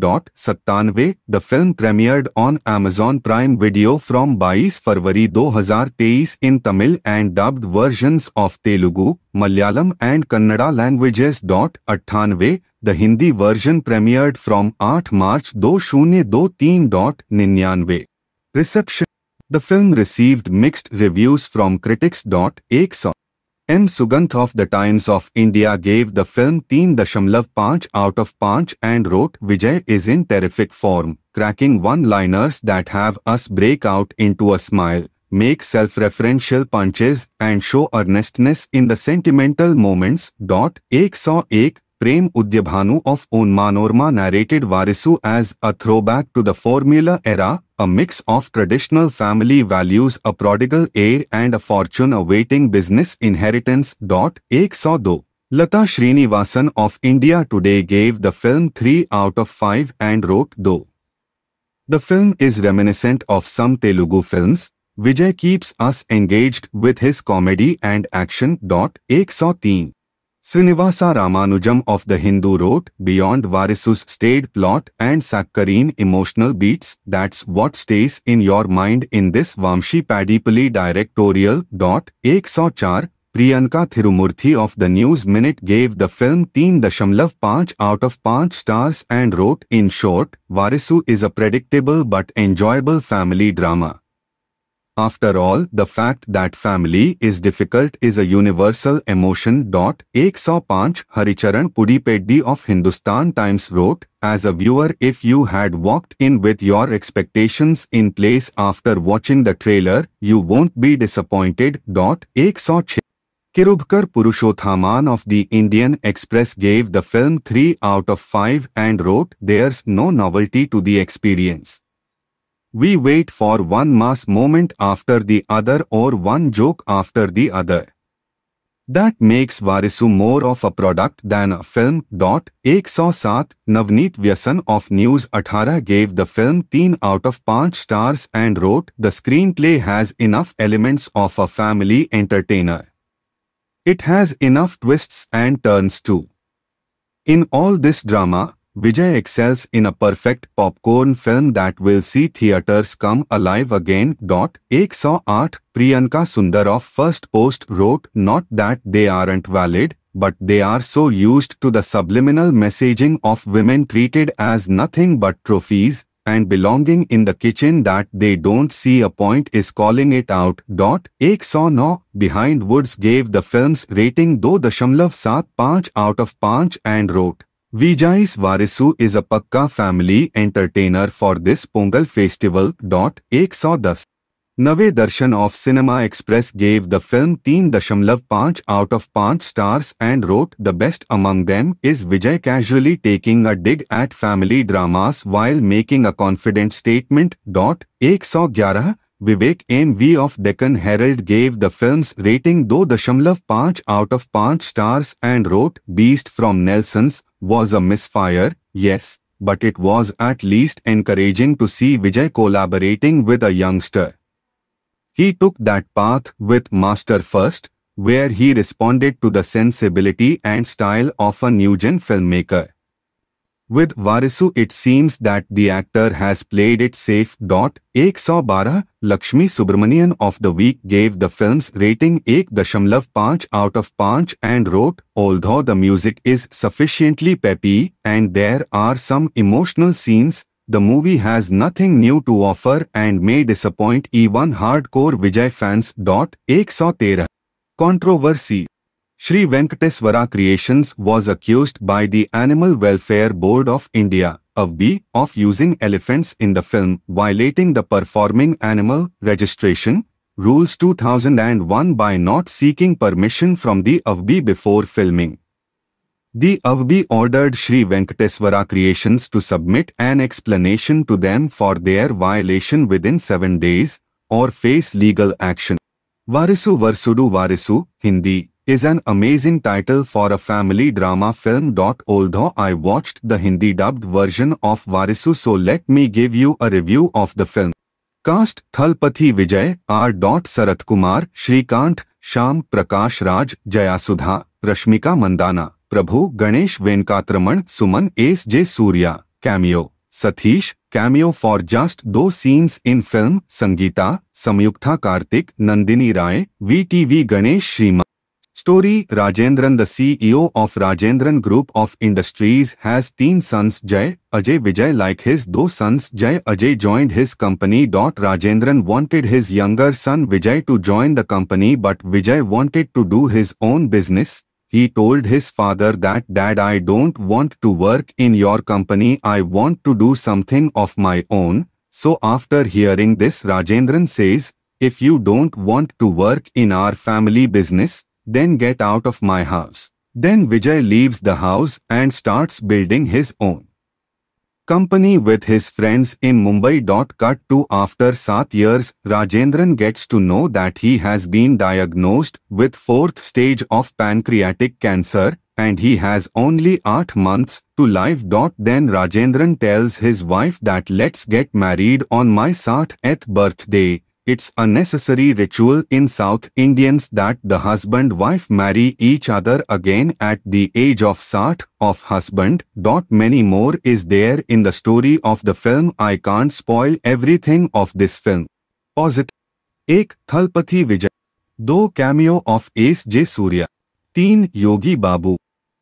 Sattanve, the film premiered on Amazon Prime Video from 22 February 2023 in Tamil and dubbed versions of Telugu, Malayalam and Kannada languages. 98, the Hindi version premiered from 8 March 2023. 99. Reception The film received mixed reviews from critics. 1 M. Suganth of the Times of India gave the film 3.5 out of 5 and wrote Vijay is in terrific form, cracking one-liners that have us break out into a smile, make self-referential punches and show earnestness in the sentimental moments. Dot, ek saw ek, Prem Udyabhanu of Onmanorma narrated Varisu as a throwback to the formula era, a mix of traditional family values, a prodigal heir and a fortune awaiting business inheritance. Ek saw do. Lata Srinivasan of India Today gave the film 3 out of 5 and wrote do. The film is reminiscent of some Telugu films. Vijay keeps us engaged with his comedy and action. Ek saw teen. Srinivasa Ramanujam of The Hindu wrote, Beyond Varisu's staid plot and saccharine emotional beats, that's what stays in your mind in this Vamshi Padipalli directorial. Dot, 104, Priyanka Thirumurthy of The News Minute gave the film 3.5 out of 5 stars and wrote, In short, Varisu is a predictable but enjoyable family drama. After all, the fact that family is difficult is a universal emotion. 105 Haricharan Pudipeddi of Hindustan Times wrote, As a viewer if you had walked in with your expectations in place after watching the trailer, you won't be disappointed. 106 Kirubkar Purushothaman of the Indian Express gave the film 3 out of 5 and wrote, There's no novelty to the experience. We wait for one mass moment after the other or one joke after the other. That makes Varisu more of a product than a film. Dot 107 Navneet Vyasan of News 18 gave the film 3 out of 5 stars and wrote the screenplay has enough elements of a family entertainer. It has enough twists and turns too. In all this drama, Vijay excels in a perfect popcorn film that will see theatres come alive again. 108 Priyanka Sundar of First Post wrote not that they aren't valid, but they are so used to the subliminal messaging of women treated as nothing but trophies and belonging in the kitchen that they don't see a point is calling it out. Dot. Ek saw no behind Woods gave the film's rating 2.75 out of 5 and wrote, Vijay's Varisu is a pakka family entertainer for this Pongal festival. 110 Nave Darshan of Cinema Express gave the film 3.5 out of 5 stars and wrote the best among them is Vijay casually taking a dig at family dramas while making a confident statement. 111 Vivek M V of Deccan Herald gave the film's rating 2.5 out of 5 stars and wrote Beast from Nelson's was a misfire, yes, but it was at least encouraging to see Vijay collaborating with a youngster. He took that path with Master First, where he responded to the sensibility and style of a new-gen filmmaker. With Varisu it seems that the actor has played it safe. Ek Sau Lakshmi Subramanian of the Week gave the film's rating one point five out of 5 and wrote, Although the music is sufficiently peppy and there are some emotional scenes, the movie has nothing new to offer and may disappoint even hardcore Vijay fans. Ek Sau Controversy Sri Venkateswara Creations was accused by the Animal Welfare Board of India of B of using elephants in the film, violating the Performing Animal Registration Rules 2001 by not seeking permission from the AVB before filming. The AVB ordered Sri Venkateswara Creations to submit an explanation to them for their violation within seven days or face legal action. Varisu Varsudu Varisu, Hindi, is an amazing title for a family drama film. Although I watched the Hindi dubbed version of Varisu, so let me give you a review of the film. Cast Thalpathy Vijay, R. Sarath Kumar, Shrikant, Sham Prakash Raj, Jayasudha, Rashmika Mandana, Prabhu Ganesh Venkatraman, Suman S. J. Surya, Cameo, Satish, cameo for just those scenes in film, Sangeeta, Samyuktha Kartik, Nandini Rai, VTV Ganesh Shrima. Story Rajendran, the CEO of Rajendran Group of Industries, has three sons Jay, Ajay Vijay. Like his two sons Jay, Ajay joined his company. Rajendran wanted his younger son Vijay to join the company, but Vijay wanted to do his own business. He told his father that, Dad, I don't want to work in your company. I want to do something of my own. So after hearing this, Rajendran says, If you don't want to work in our family business, then get out of my house. Then Vijay leaves the house and starts building his own company with his friends in Mumbai. Cut to after 7 years, Rajendran gets to know that he has been diagnosed with fourth stage of pancreatic cancer and he has only 8 months to live. Then Rajendran tells his wife that let's get married on my 60th birthday it's a necessary ritual in South Indians that the husband-wife marry each other again at the age of 60 of husband. Dot many more is there in the story of the film. I can't spoil everything of this film. Pause it. एक Vijay. Vijay cameo of of S J Suryah तीन योगी बाबू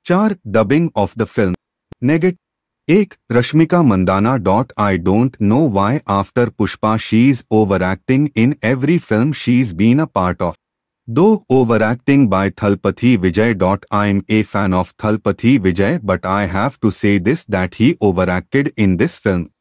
चार dubbing of the film एक Rashmika Mandana. I don't know why after Pushpa she's overacting in every film she's been a part of. Though overacting by Thalpathi Vijay. I'm a fan of Thalpathi Vijay but I have to say this that he overacted in this film.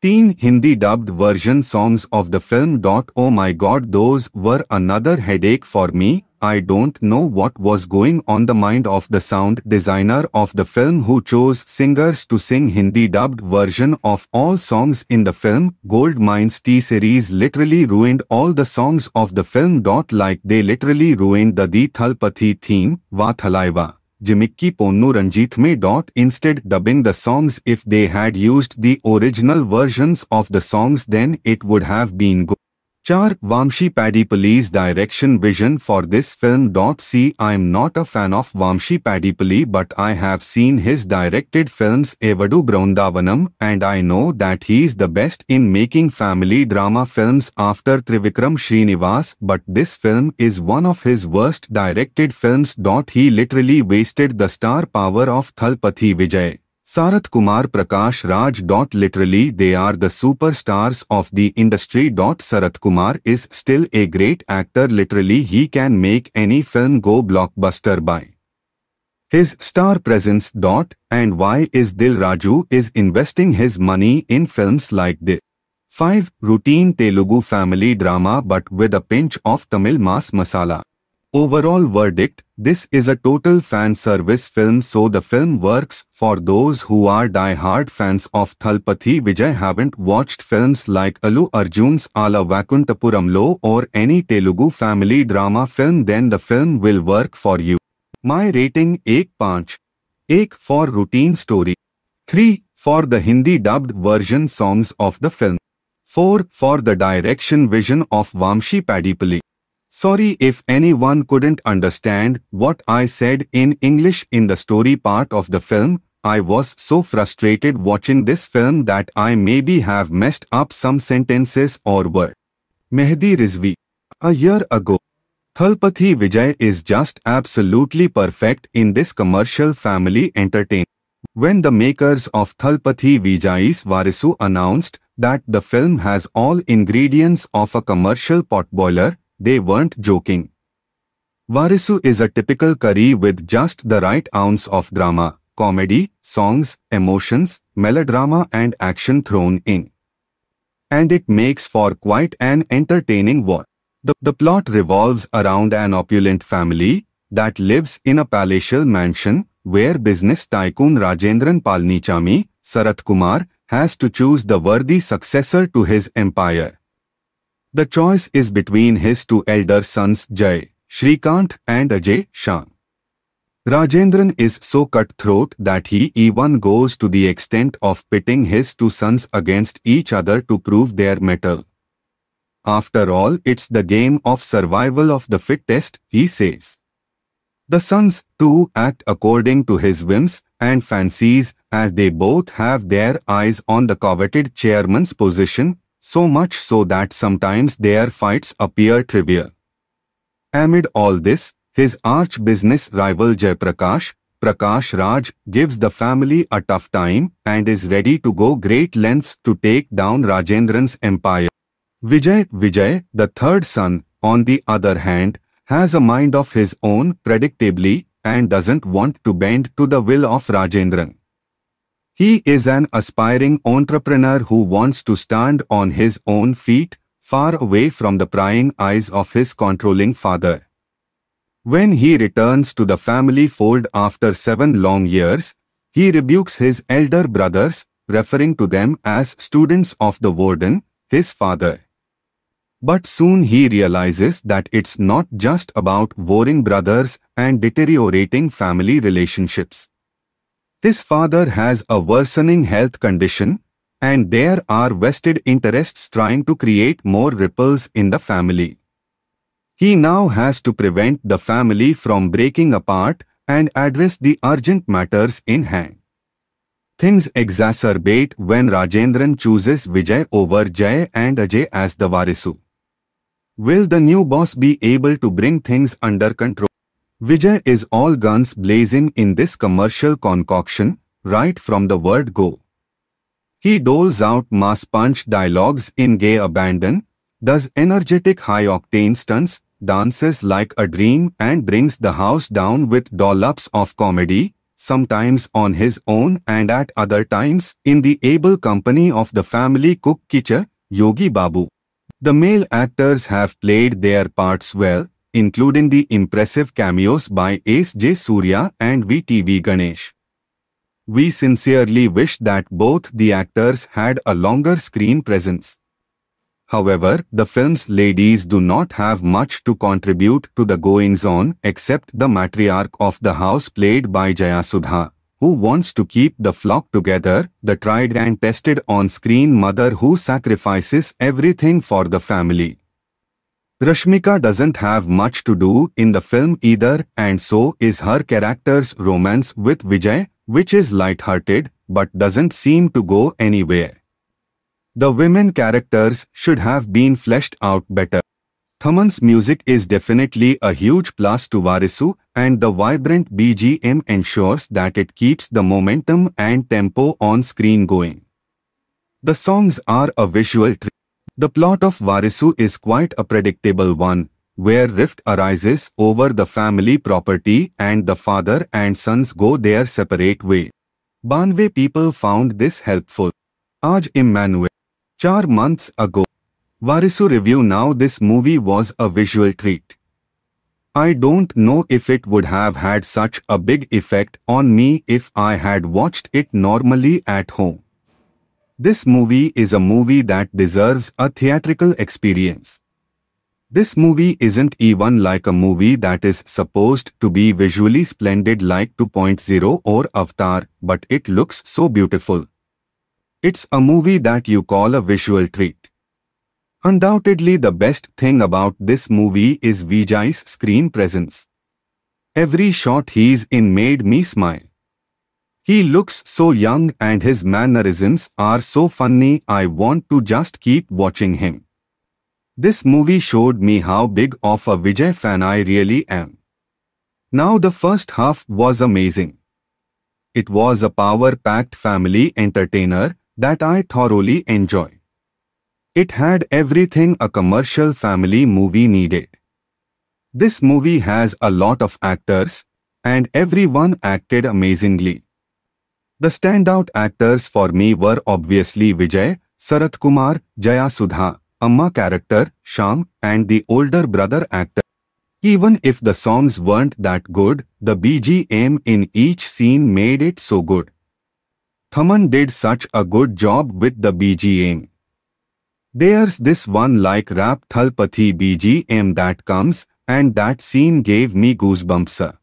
Teen Hindi dubbed version songs of the film. Oh my god those were another headache for me. I don't know what was going on the mind of the sound designer of the film who chose singers to sing Hindi-dubbed version of all songs in the film. Goldmines T-series literally ruined all the songs of the film. Like they literally ruined the Di Thalpathi theme, Vathalaiva. Jimikki Ponnu me. Instead dubbing the songs if they had used the original versions of the songs then it would have been good. Char Vamshi Paddy Police direction vision for this film. C. I'm not a fan of Vamshi Paddy Pally, but I have seen his directed films Evadu Brondavanam and I know that he's the best in making family drama films after Trivikram Srinivas, but this film is one of his worst directed films. He literally wasted the star power of Thalpathy Vijay. Sarath Kumar Prakash Raj. Literally, they are the superstars of the industry. Sarath Kumar is still a great actor. Literally, he can make any film go blockbuster by his star presence. And why is Dil Raju is investing his money in films like this? 5. Routine Telugu family drama but with a pinch of Tamil mass masala. Overall verdict, this is a total fan service film so the film works for those who are die-hard fans of Thalpathy Vijay haven't watched films like Alu Arjun's Ala Vakuntapuramlo or any Telugu family drama film then the film will work for you. My rating 1.5. 1 for routine story 3 for the Hindi dubbed version songs of the film 4 for the direction vision of Vamshi Padipalli Sorry if anyone couldn't understand what I said in English in the story part of the film. I was so frustrated watching this film that I maybe have messed up some sentences or word. Mehdi Rizvi. A year ago, Thalpathy Vijay is just absolutely perfect in this commercial family entertainment. When the makers of Thalpathy Vijay's Varisu announced that the film has all ingredients of a commercial potboiler, they weren't joking. Varisu is a typical curry with just the right ounce of drama, comedy, songs, emotions, melodrama and action thrown in. And it makes for quite an entertaining watch. The, the plot revolves around an opulent family that lives in a palatial mansion where business tycoon Rajendran Palnichami, Sarath Kumar, has to choose the worthy successor to his empire. The choice is between his two elder sons Jay, Shrikant and Ajay Shah. Rajendran is so cutthroat that he even goes to the extent of pitting his two sons against each other to prove their mettle. After all, it's the game of survival of the fittest, he says. The sons, too, act according to his whims and fancies as they both have their eyes on the coveted chairman's position so much so that sometimes their fights appear trivial. Amid all this, his arch business rival Jayaprakash, Prakash Raj, gives the family a tough time and is ready to go great lengths to take down Rajendran's empire. Vijay Vijay, the third son, on the other hand, has a mind of his own predictably and doesn't want to bend to the will of Rajendran. He is an aspiring entrepreneur who wants to stand on his own feet, far away from the prying eyes of his controlling father. When he returns to the family fold after seven long years, he rebukes his elder brothers, referring to them as students of the warden, his father. But soon he realizes that it's not just about warring brothers and deteriorating family relationships. His father has a worsening health condition and there are vested interests trying to create more ripples in the family. He now has to prevent the family from breaking apart and address the urgent matters in hand. Things exacerbate when Rajendran chooses Vijay over Jay and Ajay as the Varisu. Will the new boss be able to bring things under control? Vijay is all guns blazing in this commercial concoction, right from the word go. He doles out mass punch dialogues in gay abandon, does energetic high-octane stunts, dances like a dream and brings the house down with dollops of comedy, sometimes on his own and at other times in the able company of the family cook Kicha, Yogi Babu. The male actors have played their parts well, including the impressive cameos by Ace J. Surya and VTV Ganesh. We sincerely wish that both the actors had a longer screen presence. However, the film's ladies do not have much to contribute to the goings-on except the matriarch of the house played by Jayasudha, who wants to keep the flock together, the tried and tested on-screen mother who sacrifices everything for the family. Rashmika doesn't have much to do in the film either and so is her character's romance with Vijay, which is light-hearted but doesn't seem to go anywhere. The women characters should have been fleshed out better. Thaman's music is definitely a huge plus to Varisu and the vibrant BGM ensures that it keeps the momentum and tempo on screen going. The songs are a visual treat. The plot of Varisu is quite a predictable one, where rift arises over the family property and the father and sons go their separate way. Banwe people found this helpful. Aj Immanuel. Four months ago. Varisu review now this movie was a visual treat. I don't know if it would have had such a big effect on me if I had watched it normally at home. This movie is a movie that deserves a theatrical experience. This movie isn't even like a movie that is supposed to be visually splendid like 2.0 or Avatar, but it looks so beautiful. It's a movie that you call a visual treat. Undoubtedly the best thing about this movie is Vijay's screen presence. Every shot he's in made me smile. He looks so young and his mannerisms are so funny I want to just keep watching him. This movie showed me how big of a Vijay fan I really am. Now the first half was amazing. It was a power-packed family entertainer that I thoroughly enjoy. It had everything a commercial family movie needed. This movie has a lot of actors and everyone acted amazingly. The standout actors for me were obviously Vijay, Sarath Kumar, Jaya Sudha, Amma character, Sham, and the older brother actor. Even if the songs weren't that good, the BGM in each scene made it so good. Thaman did such a good job with the BGM. There's this one like rap Thalpathi BGM that comes, and that scene gave me goosebumps.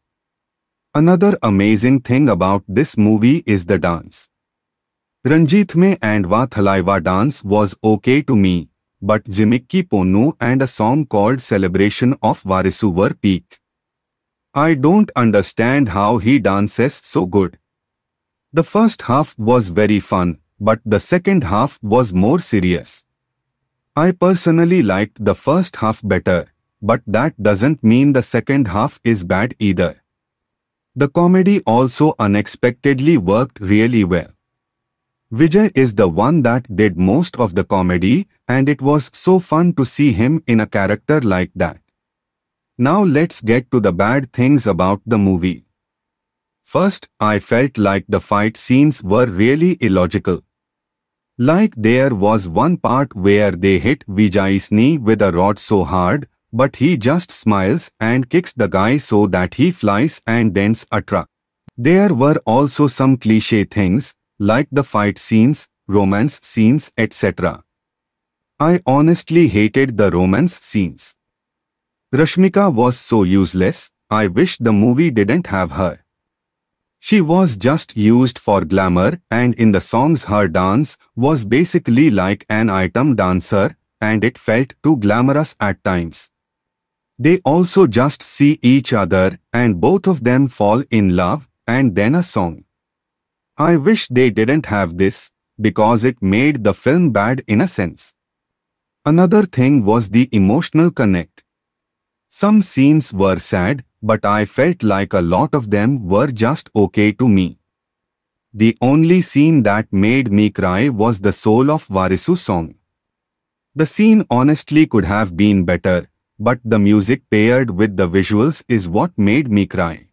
Another amazing thing about this movie is the dance. Ranjit Me and Vathalaiva dance was okay to me, but Jimikki Ponnu and a song called Celebration of Varisu were peak. I don't understand how he dances so good. The first half was very fun, but the second half was more serious. I personally liked the first half better, but that doesn't mean the second half is bad either. The comedy also unexpectedly worked really well. Vijay is the one that did most of the comedy and it was so fun to see him in a character like that. Now let's get to the bad things about the movie. First, I felt like the fight scenes were really illogical. Like there was one part where they hit Vijay's knee with a rod so hard but he just smiles and kicks the guy so that he flies and dents a truck. There were also some cliche things, like the fight scenes, romance scenes, etc. I honestly hated the romance scenes. Rashmika was so useless, I wish the movie didn't have her. She was just used for glamour and in the songs her dance was basically like an item dancer and it felt too glamorous at times. They also just see each other and both of them fall in love and then a song. I wish they didn't have this because it made the film bad in a sense. Another thing was the emotional connect. Some scenes were sad, but I felt like a lot of them were just okay to me. The only scene that made me cry was the soul of Varisu song. The scene honestly could have been better, but the music paired with the visuals is what made me cry.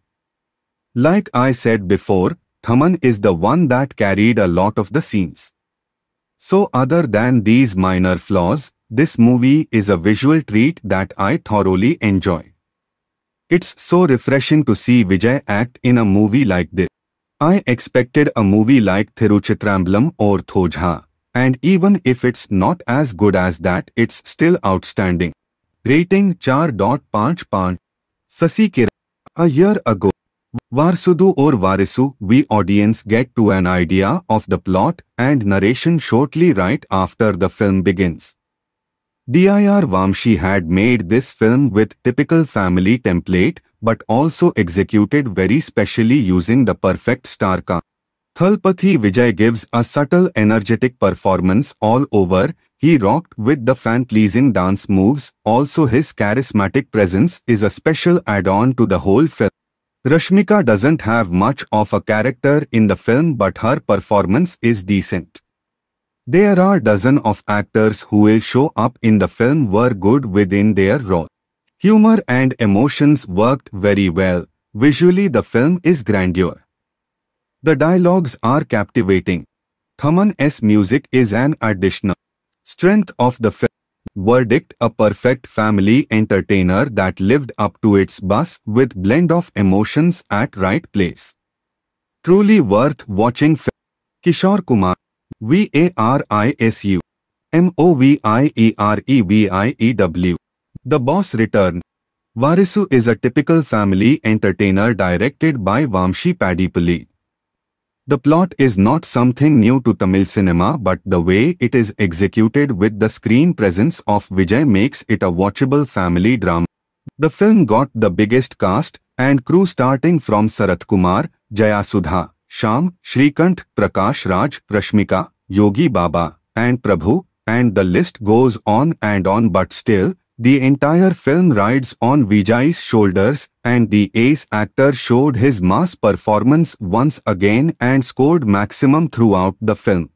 Like I said before, Thaman is the one that carried a lot of the scenes. So other than these minor flaws, this movie is a visual treat that I thoroughly enjoy. It's so refreshing to see Vijay act in a movie like this. I expected a movie like Thiruchitramblam or Thojha, and even if it's not as good as that, it's still outstanding. Rating 4.55 Sasi Kiran. A year ago, Varsudu or Varisu, we audience get to an idea of the plot and narration shortly right after the film begins. D.I.R. Vamshi had made this film with typical family template but also executed very specially using the perfect star cast. Vijay gives a subtle energetic performance all over he rocked with the fan-pleasing dance moves. Also his charismatic presence is a special add-on to the whole film. Rashmika doesn't have much of a character in the film but her performance is decent. There are dozen of actors who will show up in the film were good within their role. Humor and emotions worked very well. Visually the film is grandeur. The dialogues are captivating. Thaman's music is an additional. Strength of the film. Verdict A perfect family entertainer that lived up to its buzz with blend of emotions at right place. Truly worth watching film. Kishore Kumar. V-A-R-I-S-U. M-O-V-I-E-R-E-V-I-E-W. The Boss Return. Varisu is a typical family entertainer directed by Vamshi Padipalli. The plot is not something new to Tamil cinema but the way it is executed with the screen presence of Vijay makes it a watchable family drama. The film got the biggest cast and crew starting from Sarath Kumar, Jayasudha, Sham, Shrikant, Prakash Raj, Rashmika, Yogi Baba, and Prabhu, and the list goes on and on but still, the entire film rides on Vijay's shoulders and the ace actor showed his mass performance once again and scored maximum throughout the film.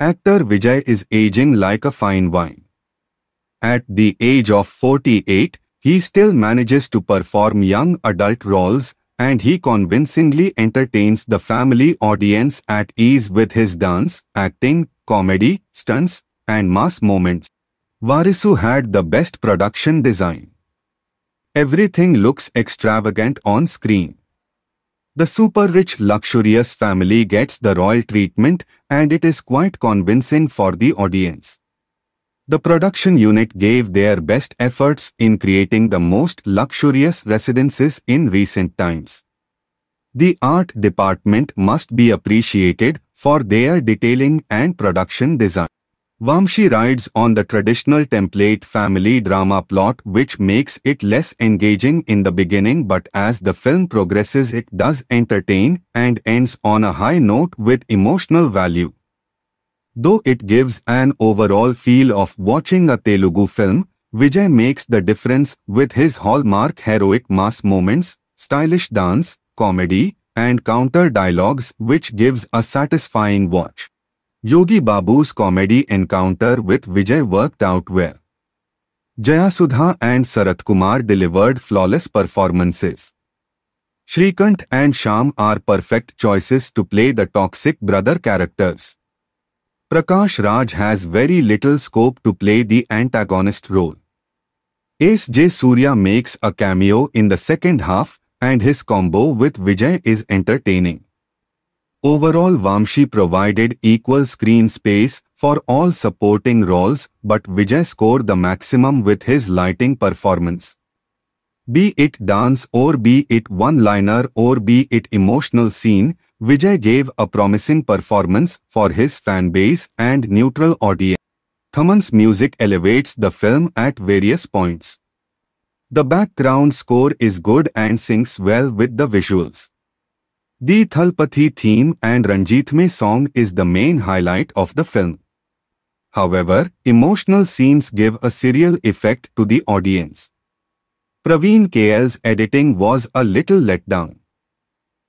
Actor Vijay is aging like a fine wine. At the age of 48, he still manages to perform young adult roles and he convincingly entertains the family audience at ease with his dance, acting, comedy, stunts, and mass moments. Varisu had the best production design. Everything looks extravagant on screen. The super-rich luxurious family gets the royal treatment and it is quite convincing for the audience. The production unit gave their best efforts in creating the most luxurious residences in recent times. The art department must be appreciated for their detailing and production design. Vamshi rides on the traditional template family drama plot which makes it less engaging in the beginning but as the film progresses it does entertain and ends on a high note with emotional value. Though it gives an overall feel of watching a Telugu film, Vijay makes the difference with his hallmark heroic mass moments, stylish dance, comedy, and counter dialogues which gives a satisfying watch. Yogi Babu's comedy encounter with Vijay worked out well. Jayasudha and Sarath Kumar delivered flawless performances. Shrikant and Sham are perfect choices to play the toxic brother characters. Prakash Raj has very little scope to play the antagonist role. Ace J. Surya makes a cameo in the second half and his combo with Vijay is entertaining. Overall Vamshi provided equal screen space for all supporting roles but Vijay scored the maximum with his lighting performance. Be it dance or be it one-liner or be it emotional scene, Vijay gave a promising performance for his fan base and neutral audience. Thaman's music elevates the film at various points. The background score is good and syncs well with the visuals. The Thalpathi theme and Ranjitme song is the main highlight of the film. However, emotional scenes give a serial effect to the audience. Praveen KL's editing was a little let down.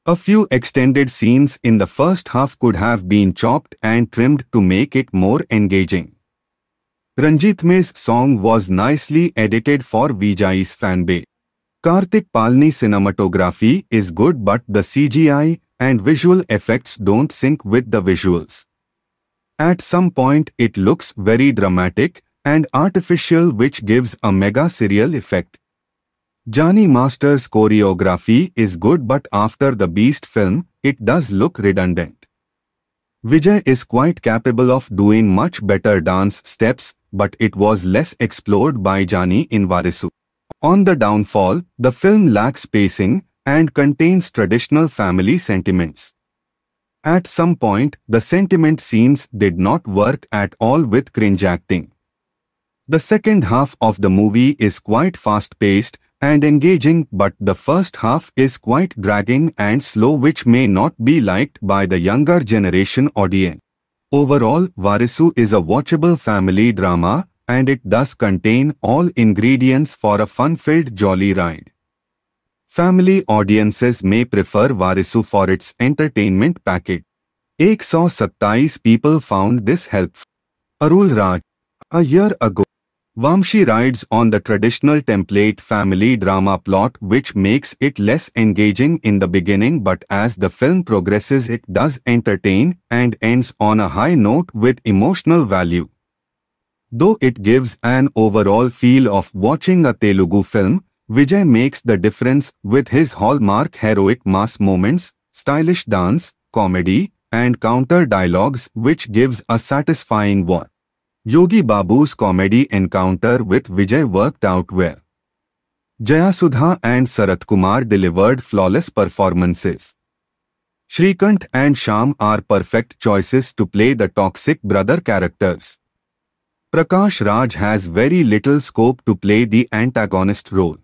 A few extended scenes in the first half could have been chopped and trimmed to make it more engaging. Ranjitme's song was nicely edited for Vijay's fanbase. Karthik Palni cinematography is good but the CGI and visual effects don't sync with the visuals. At some point it looks very dramatic and artificial which gives a mega serial effect. Johnny Master's choreography is good but after the Beast film, it does look redundant. Vijay is quite capable of doing much better dance steps but it was less explored by Johnny in Varisu. On the downfall, the film lacks pacing and contains traditional family sentiments. At some point, the sentiment scenes did not work at all with cringe acting. The second half of the movie is quite fast-paced and engaging but the first half is quite dragging and slow which may not be liked by the younger generation audience. Overall, Varisu is a watchable family drama and it does contain all ingredients for a fun-filled jolly ride. Family audiences may prefer Varisu for its entertainment package. 127 people found this helpful. Arul Raj A year ago, Vamshi rides on the traditional template family drama plot which makes it less engaging in the beginning but as the film progresses it does entertain and ends on a high note with emotional value. Though it gives an overall feel of watching a Telugu film, Vijay makes the difference with his hallmark heroic mass moments, stylish dance, comedy, and counter dialogues which gives a satisfying one. Yogi Babu's comedy encounter with Vijay worked out well. Jayasudha and Sarath Kumar delivered flawless performances. Shrikant and Sham are perfect choices to play the toxic brother characters. Prakash Raj has very little scope to play the antagonist role.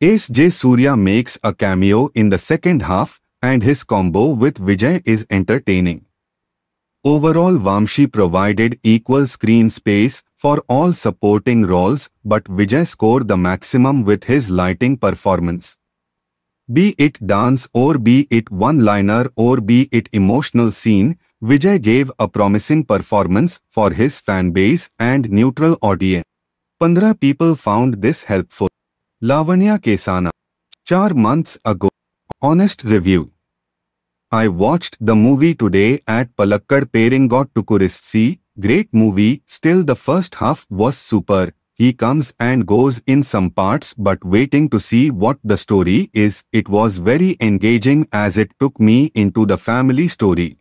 Ace J Surya makes a cameo in the second half and his combo with Vijay is entertaining. Overall, Vamshi provided equal screen space for all supporting roles but Vijay scored the maximum with his lighting performance. Be it dance or be it one-liner or be it emotional scene, Vijay gave a promising performance for his fan base and neutral audience. 15 people found this helpful. Lavanya Kesana. 4 months ago. Honest review. I watched the movie today at Palakkad Peringot Tukuristsi. Great movie, still the first half was super. He comes and goes in some parts but waiting to see what the story is. It was very engaging as it took me into the family story.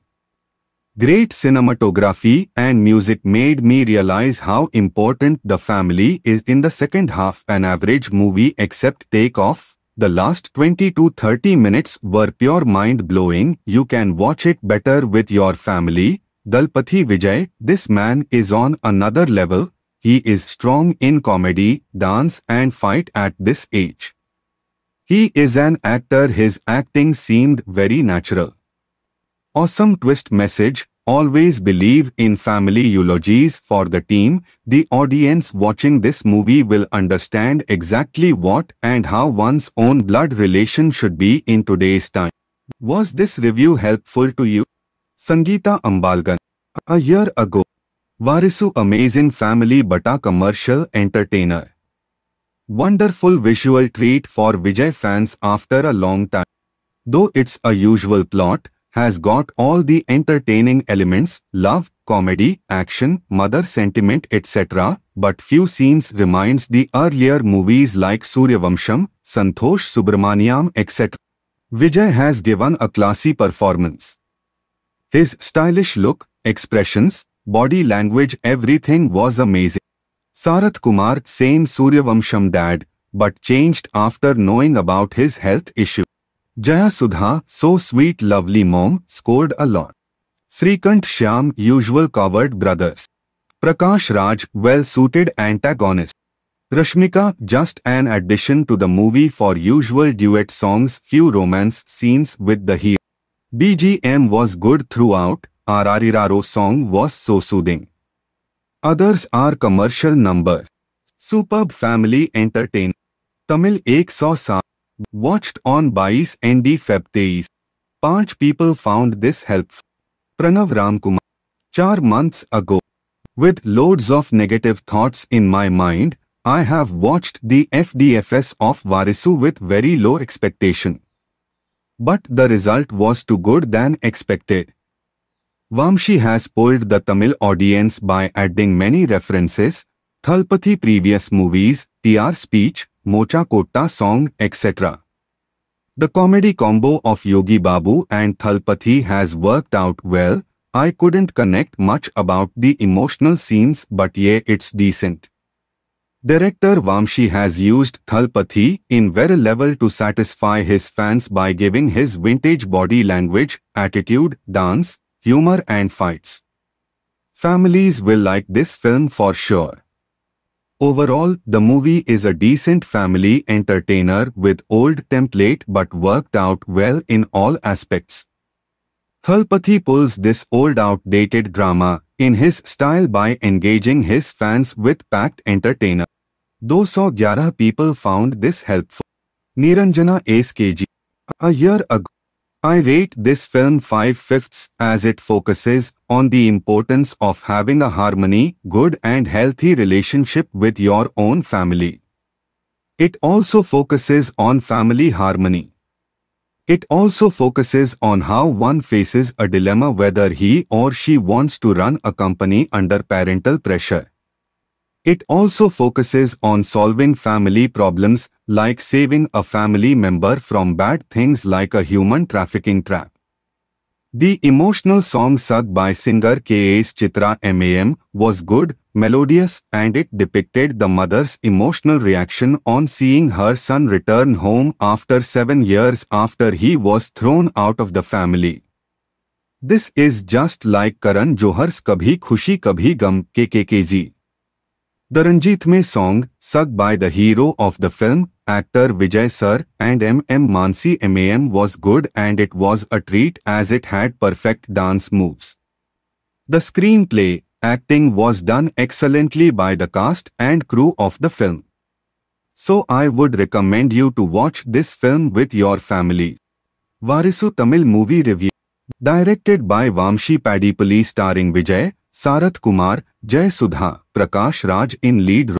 Great cinematography and music made me realize how important the family is in the second half. An average movie except take off. The last 20 to 30 minutes were pure mind-blowing. You can watch it better with your family. Dalpathi Vijay, this man is on another level. He is strong in comedy, dance and fight at this age. He is an actor. His acting seemed very natural. Awesome twist message, always believe in family eulogies for the team. The audience watching this movie will understand exactly what and how one's own blood relation should be in today's time. Was this review helpful to you? Sangeeta Ambalgan. A year ago, Varisu amazing family bata commercial entertainer. Wonderful visual treat for Vijay fans after a long time. Though it's a usual plot, has got all the entertaining elements, love, comedy, action, mother sentiment, etc., but few scenes reminds the earlier movies like Suryavamsham, Santosh Subramaniam, etc. Vijay has given a classy performance. His stylish look, expressions, body language, everything was amazing. Sarath Kumar same Suryavamsham dad, but changed after knowing about his health issue. Jaya Sudha, so sweet lovely mom, scored a lot. Srikant Shyam, usual covered brothers. Prakash Raj, well-suited antagonist. Rashmika, just an addition to the movie for usual duet songs, few romance scenes with the hero. BGM was good throughout, Arariraro song was so soothing. Others are commercial number. Superb family entertainment. Tamil 107 watched on 22nd and Febteis. 5 people found this helpful. Pranav Ramkumar. Char months ago, with loads of negative thoughts in my mind, I have watched the FDFS of Varisu with very low expectation. But the result was too good than expected. Vamshi has pulled the Tamil audience by adding many references, Thalpathy previous movies, TR speech, Mocha Kotta song, etc. The comedy combo of Yogi Babu and Thalpathy has worked out well. I couldn't connect much about the emotional scenes but yeah, it's decent. Director Vamshi has used Thalpathy in very level to satisfy his fans by giving his vintage body language, attitude, dance, humor and fights. Families will like this film for sure. Overall, the movie is a decent family entertainer with old template but worked out well in all aspects. Thalpathy pulls this old outdated drama in his style by engaging his fans with packed entertainer. 211 people found this helpful. Niranjana S.K.G. A year ago, I rate this film 5 fifths as it focuses on the importance of having a harmony, good and healthy relationship with your own family. It also focuses on family harmony. It also focuses on how one faces a dilemma whether he or she wants to run a company under parental pressure. It also focuses on solving family problems like saving a family member from bad things like a human trafficking trap. The emotional song sung by singer K.A.'s Chitra M.A.M. was good, melodious and it depicted the mother's emotional reaction on seeing her son return home after seven years after he was thrown out of the family. This is just like Karan Johar's Kabhi Khushi Kabhi Gum KKKG. The Ranjit May song, sung by the hero of the film, actor Vijay Sir and M. M. Mansi MAM was good and it was a treat as it had perfect dance moves. The screenplay, acting was done excellently by the cast and crew of the film. So I would recommend you to watch this film with your family. Varisu Tamil Movie Review Directed by Vamshi Padipalli starring Vijay, Sarath Kumar जय सुधा Prakash Raj in lead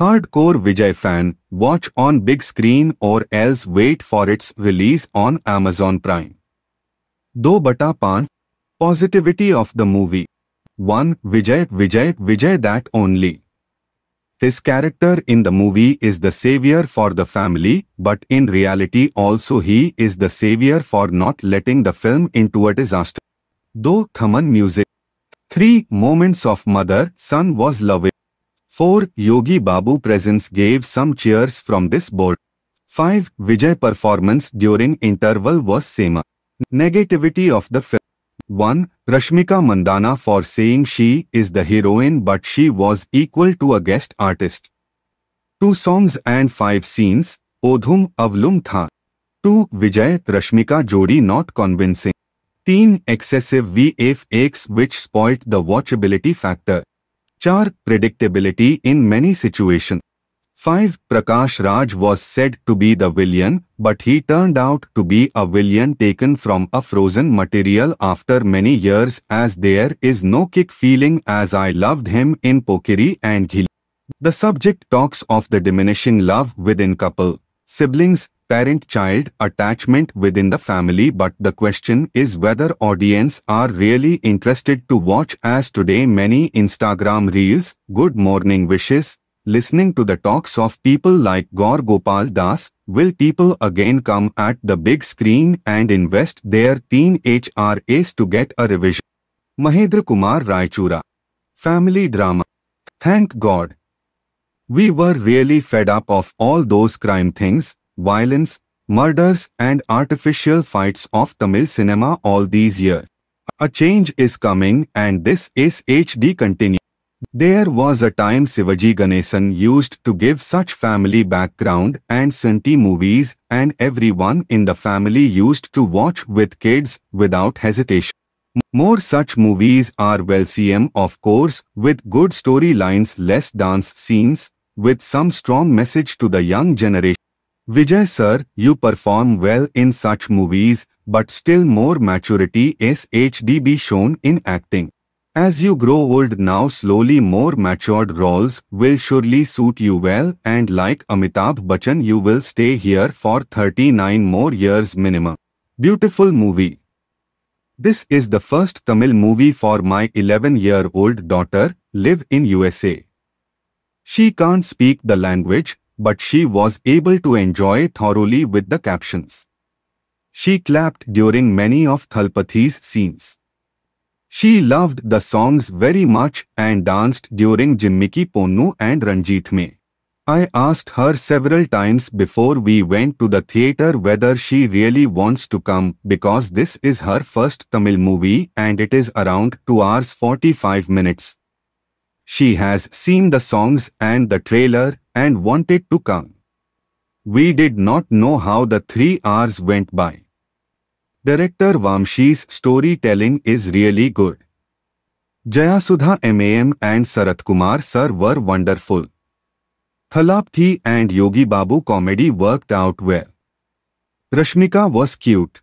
hardcore Vijay fan watch on big screen or else wait for its release on Amazon Prime दो बटा पान positivity of the movie one Vijay Vijay Vijay that only His character in the movie is the savior for the family, but in reality also he is the savior for not letting the film into a disaster. do Thaman music 3. Moments of Mother, Son was loving. 4. Yogi Babu presence gave some cheers from this board. 5. Vijay performance during interval was same. Negativity of the film. 1. Rashmika Mandana for saying she is the heroine but she was equal to a guest artist. 2 songs and 5 scenes, Odhum Avlum Tha. 2. Vijay Rashmika Jodi not convincing. 3. Excessive VFX which spoilt the watchability factor. 4. Predictability in many situations. 5. Prakash Raj was said to be the villain, but he turned out to be a villain taken from a frozen material after many years as there is no kick feeling as I loved him in Pokiri and Ghili. The subject talks of the diminishing love within couple, siblings, parent-child attachment within the family but the question is whether audience are really interested to watch as today many Instagram reels, good morning wishes, listening to the talks of people like Gaur Gopal Das, will people again come at the big screen and invest their teen HRAs to get a revision? Mahendra Kumar Raichura Family Drama Thank God. We were really fed up of all those crime things, violence, murders and artificial fights of Tamil cinema all these years. A change is coming and this is HD continue. There was a time Sivaji Ganesan used to give such family background and Sinti movies and everyone in the family used to watch with kids without hesitation. More such movies are well CM of course with good storylines less dance scenes with some strong message to the young generation. Vijay sir, you perform well in such movies, but still more maturity is HDB shown in acting. As you grow old now slowly more matured roles will surely suit you well and like Amitabh Bachchan you will stay here for 39 more years minimum. Beautiful movie. This is the first Tamil movie for my 11-year-old daughter, live in USA. She can't speak the language but she was able to enjoy thoroughly with the captions. She clapped during many of Thalpathi's scenes. She loved the songs very much and danced during Jimmiki Ponnu and Ranjit Me. I asked her several times before we went to the theatre whether she really wants to come because this is her first Tamil movie and it is around 2 hours 45 minutes. She has seen the songs and the trailer and wanted to come. We did not know how the three hours went by. Director Vamshi's storytelling is really good. Jayasudha MAM and Sarat Kumar sir were wonderful. Thalapthi and Yogi Babu comedy worked out well. Rashmika was cute.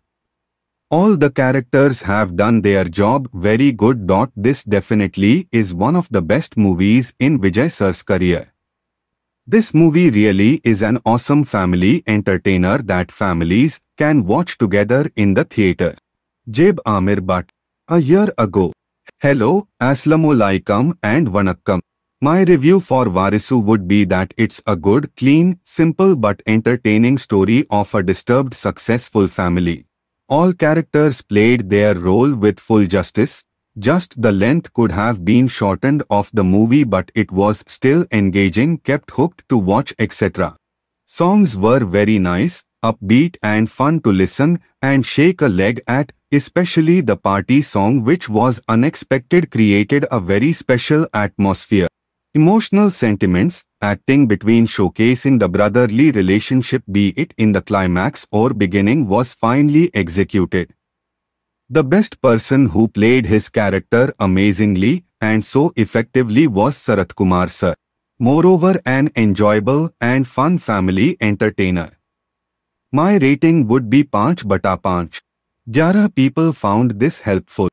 All the characters have done their job very good. This definitely is one of the best movies in Vijay Sir's career. This movie really is an awesome family entertainer that families can watch together in the theatre. Jeb Amir Bhatt. A year ago. Hello, Aslamu and Vanakkam. My review for Varisu would be that it's a good, clean, simple but entertaining story of a disturbed successful family. All characters played their role with full justice, just the length could have been shortened of the movie but it was still engaging, kept hooked to watch etc. Songs were very nice, upbeat and fun to listen and shake a leg at, especially the party song which was unexpected created a very special atmosphere. Emotional sentiments acting between showcasing the brotherly relationship be it in the climax or beginning was finely executed. The best person who played his character amazingly and so effectively was Sarath Kumar sir. Moreover an enjoyable and fun family entertainer. My rating would be 5 bata 5. 11 people found this helpful.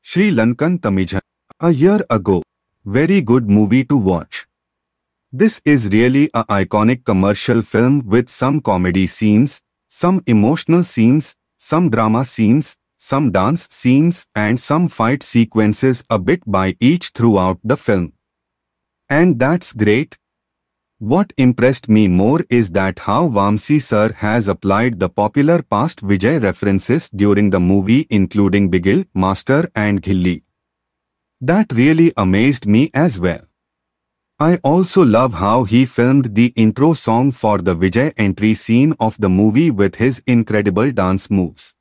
Sri Lankan Tamizha. A year ago, very good movie to watch. This is really a iconic commercial film with some comedy scenes, some emotional scenes, some drama scenes, some dance scenes and some fight sequences a bit by each throughout the film. And that's great. What impressed me more is that how Vamsi sir has applied the popular past Vijay references during the movie including Bigil, Master and Ghilli. That really amazed me as well. I also love how he filmed the intro song for the Vijay entry scene of the movie with his incredible dance moves.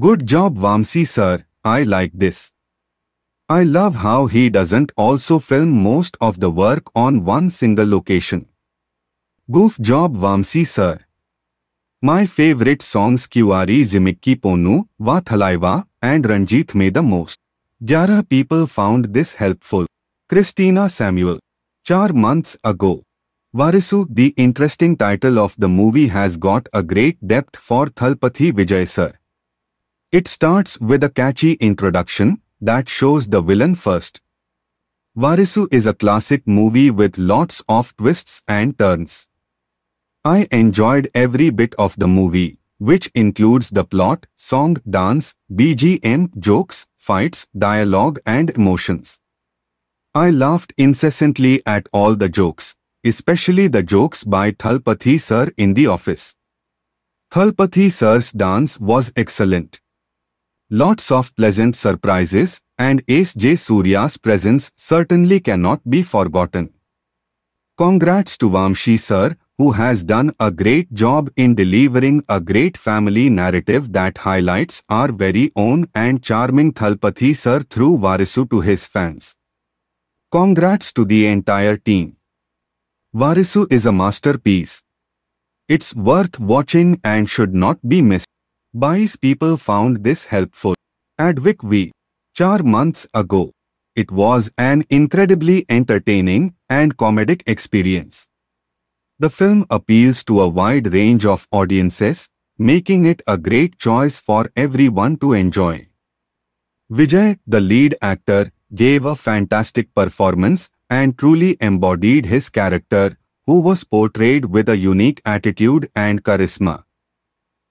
Good job Vamsi sir, I like this. I love how he doesn't also film most of the work on one single location. Goof job Vamsi sir. My favorite songs Qari Zimikki Ponu, Vathalaiva and Ranjit May the most. Jara people found this helpful. Christina Samuel. Char months ago. Varisu, the interesting title of the movie has got a great depth for Thalpathi Vijay sir. It starts with a catchy introduction that shows the villain first. Varisu is a classic movie with lots of twists and turns. I enjoyed every bit of the movie, which includes the plot, song, dance, BGM, jokes, fights, dialogue and emotions. I laughed incessantly at all the jokes, especially the jokes by Thalpathy sir in the office. Thalpathy sir's dance was excellent. Lots of pleasant surprises and Ace J Surya's presence certainly cannot be forgotten. Congrats to Vamshi sir who has done a great job in delivering a great family narrative that highlights our very own and charming Thalpathi sir through Varisu to his fans. Congrats to the entire team. Varisu is a masterpiece. It's worth watching and should not be missed. Bai's people found this helpful. At VicV, 4 months ago, it was an incredibly entertaining and comedic experience. The film appeals to a wide range of audiences, making it a great choice for everyone to enjoy. Vijay, the lead actor, gave a fantastic performance and truly embodied his character, who was portrayed with a unique attitude and charisma.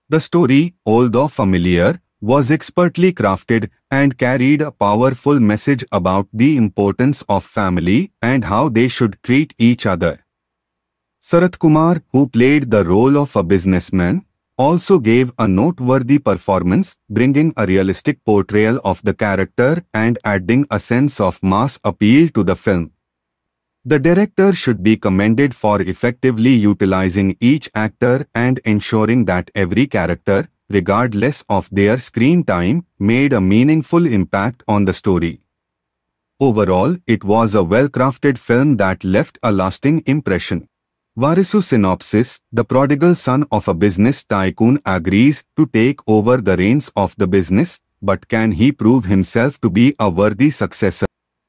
The story, although familiar, was expertly crafted and carried a powerful message about the importance of family and how they should treat each other. Sarath Kumar, who played the role of a businessman, also gave a noteworthy performance, bringing a realistic portrayal of the character and adding a sense of mass appeal to the film. The director should be commended for effectively utilizing each actor and ensuring that every character, regardless of their screen time, made a meaningful impact on the story. Overall, it was a well-crafted film that left a lasting impression. Varisu synopsis, the prodigal son of a business tycoon agrees to take over the reins of the business, but can he prove himself to be a worthy successor?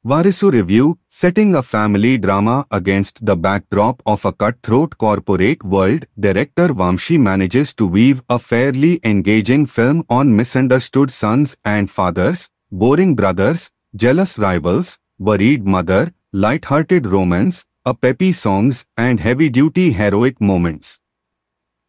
Varisu review, setting a family drama against the backdrop of a cutthroat corporate world, director Vamshi manages to weave a fairly engaging film on misunderstood sons and fathers, boring brothers, jealous rivals, worried mother, light-hearted romance, a peppy songs and heavy-duty heroic moments.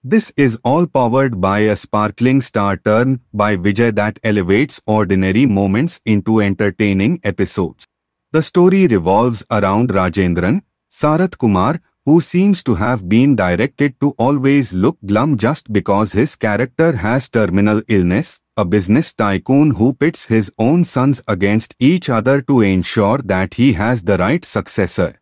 This is all powered by a sparkling star turn by Vijay that elevates ordinary moments into entertaining episodes. The story revolves around Rajendran, Sarath Kumar, who seems to have been directed to always look glum just because his character has terminal illness, a business tycoon who pits his own sons against each other to ensure that he has the right successor.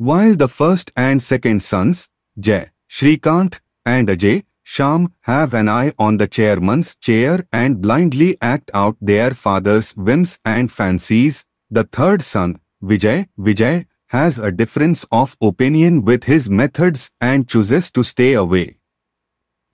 While the first and second sons, Jay, Shrikant, and Ajay, Sham have an eye on the chairman's chair and blindly act out their father's whims and fancies, the third son, Vijay, Vijay, has a difference of opinion with his methods and chooses to stay away.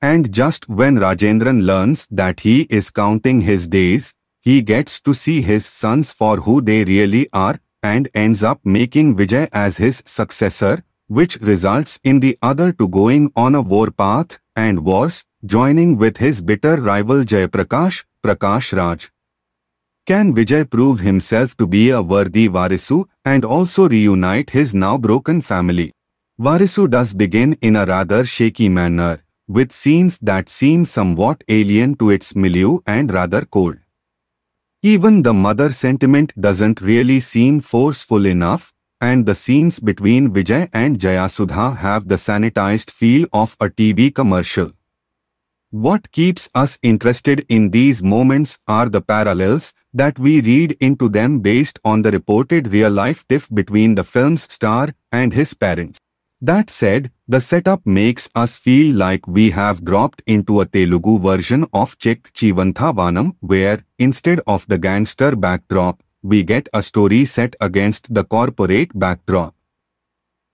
And just when Rajendran learns that he is counting his days, he gets to see his sons for who they really are, and ends up making Vijay as his successor, which results in the other two going on a warpath and wars, joining with his bitter rival Jayaprakash, Prakash Raj. Can Vijay prove himself to be a worthy Varisu and also reunite his now broken family? Varisu does begin in a rather shaky manner, with scenes that seem somewhat alien to its milieu and rather cold. Even the mother sentiment doesn't really seem forceful enough, and the scenes between Vijay and Jayasudha have the sanitized feel of a TV commercial. What keeps us interested in these moments are the parallels that we read into them based on the reported real-life tiff between the film's star and his parents. That said, the setup makes us feel like we have dropped into a Telugu version of Chek Chivanthavanam where, instead of the gangster backdrop, we get a story set against the corporate backdrop.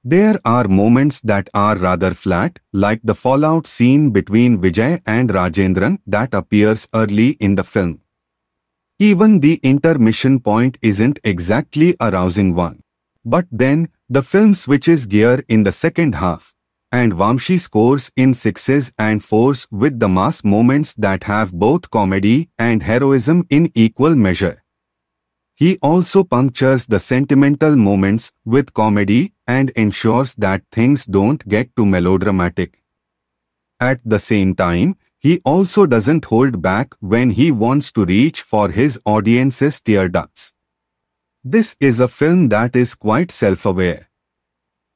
There are moments that are rather flat, like the fallout scene between Vijay and Rajendran that appears early in the film. Even the intermission point isn't exactly a rousing one. But then, the film switches gear in the second half, and Vamshi scores in sixes and fours with the mass moments that have both comedy and heroism in equal measure. He also punctures the sentimental moments with comedy and ensures that things don't get too melodramatic. At the same time, he also doesn't hold back when he wants to reach for his audience's tear ducts. This is a film that is quite self-aware.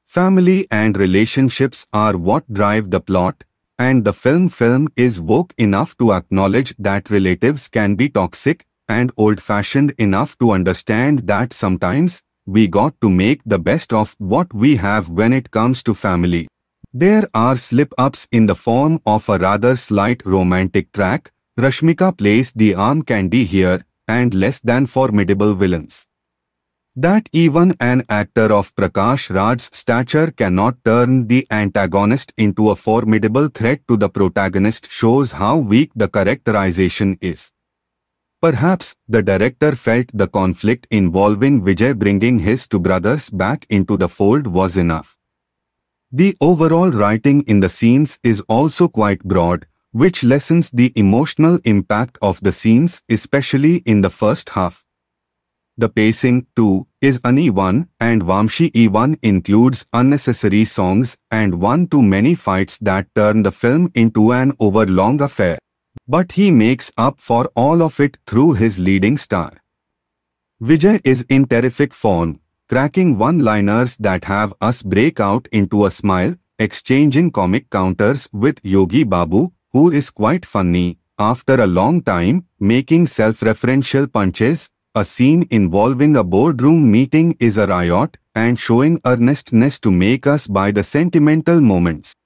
Family and relationships are what drive the plot, and the film film is woke enough to acknowledge that relatives can be toxic and old-fashioned enough to understand that sometimes we got to make the best of what we have when it comes to family. There are slip-ups in the form of a rather slight romantic track. Rashmika plays the arm candy here and less than formidable villains that even an actor of Prakash Raj's stature cannot turn the antagonist into a formidable threat to the protagonist shows how weak the characterization is. Perhaps the director felt the conflict involving Vijay bringing his two brothers back into the fold was enough. The overall writing in the scenes is also quite broad, which lessens the emotional impact of the scenes, especially in the first half. The pacing, too, is Ani 1 and Vamshi E1 includes unnecessary songs and one too many fights that turn the film into an overlong affair. But he makes up for all of it through his leading star. Vijay is in terrific form, cracking one-liners that have us break out into a smile, exchanging comic counters with Yogi Babu, who is quite funny, after a long time, making self-referential punches a scene involving a boardroom meeting is a riot and showing earnestness to make us buy the sentimental moments.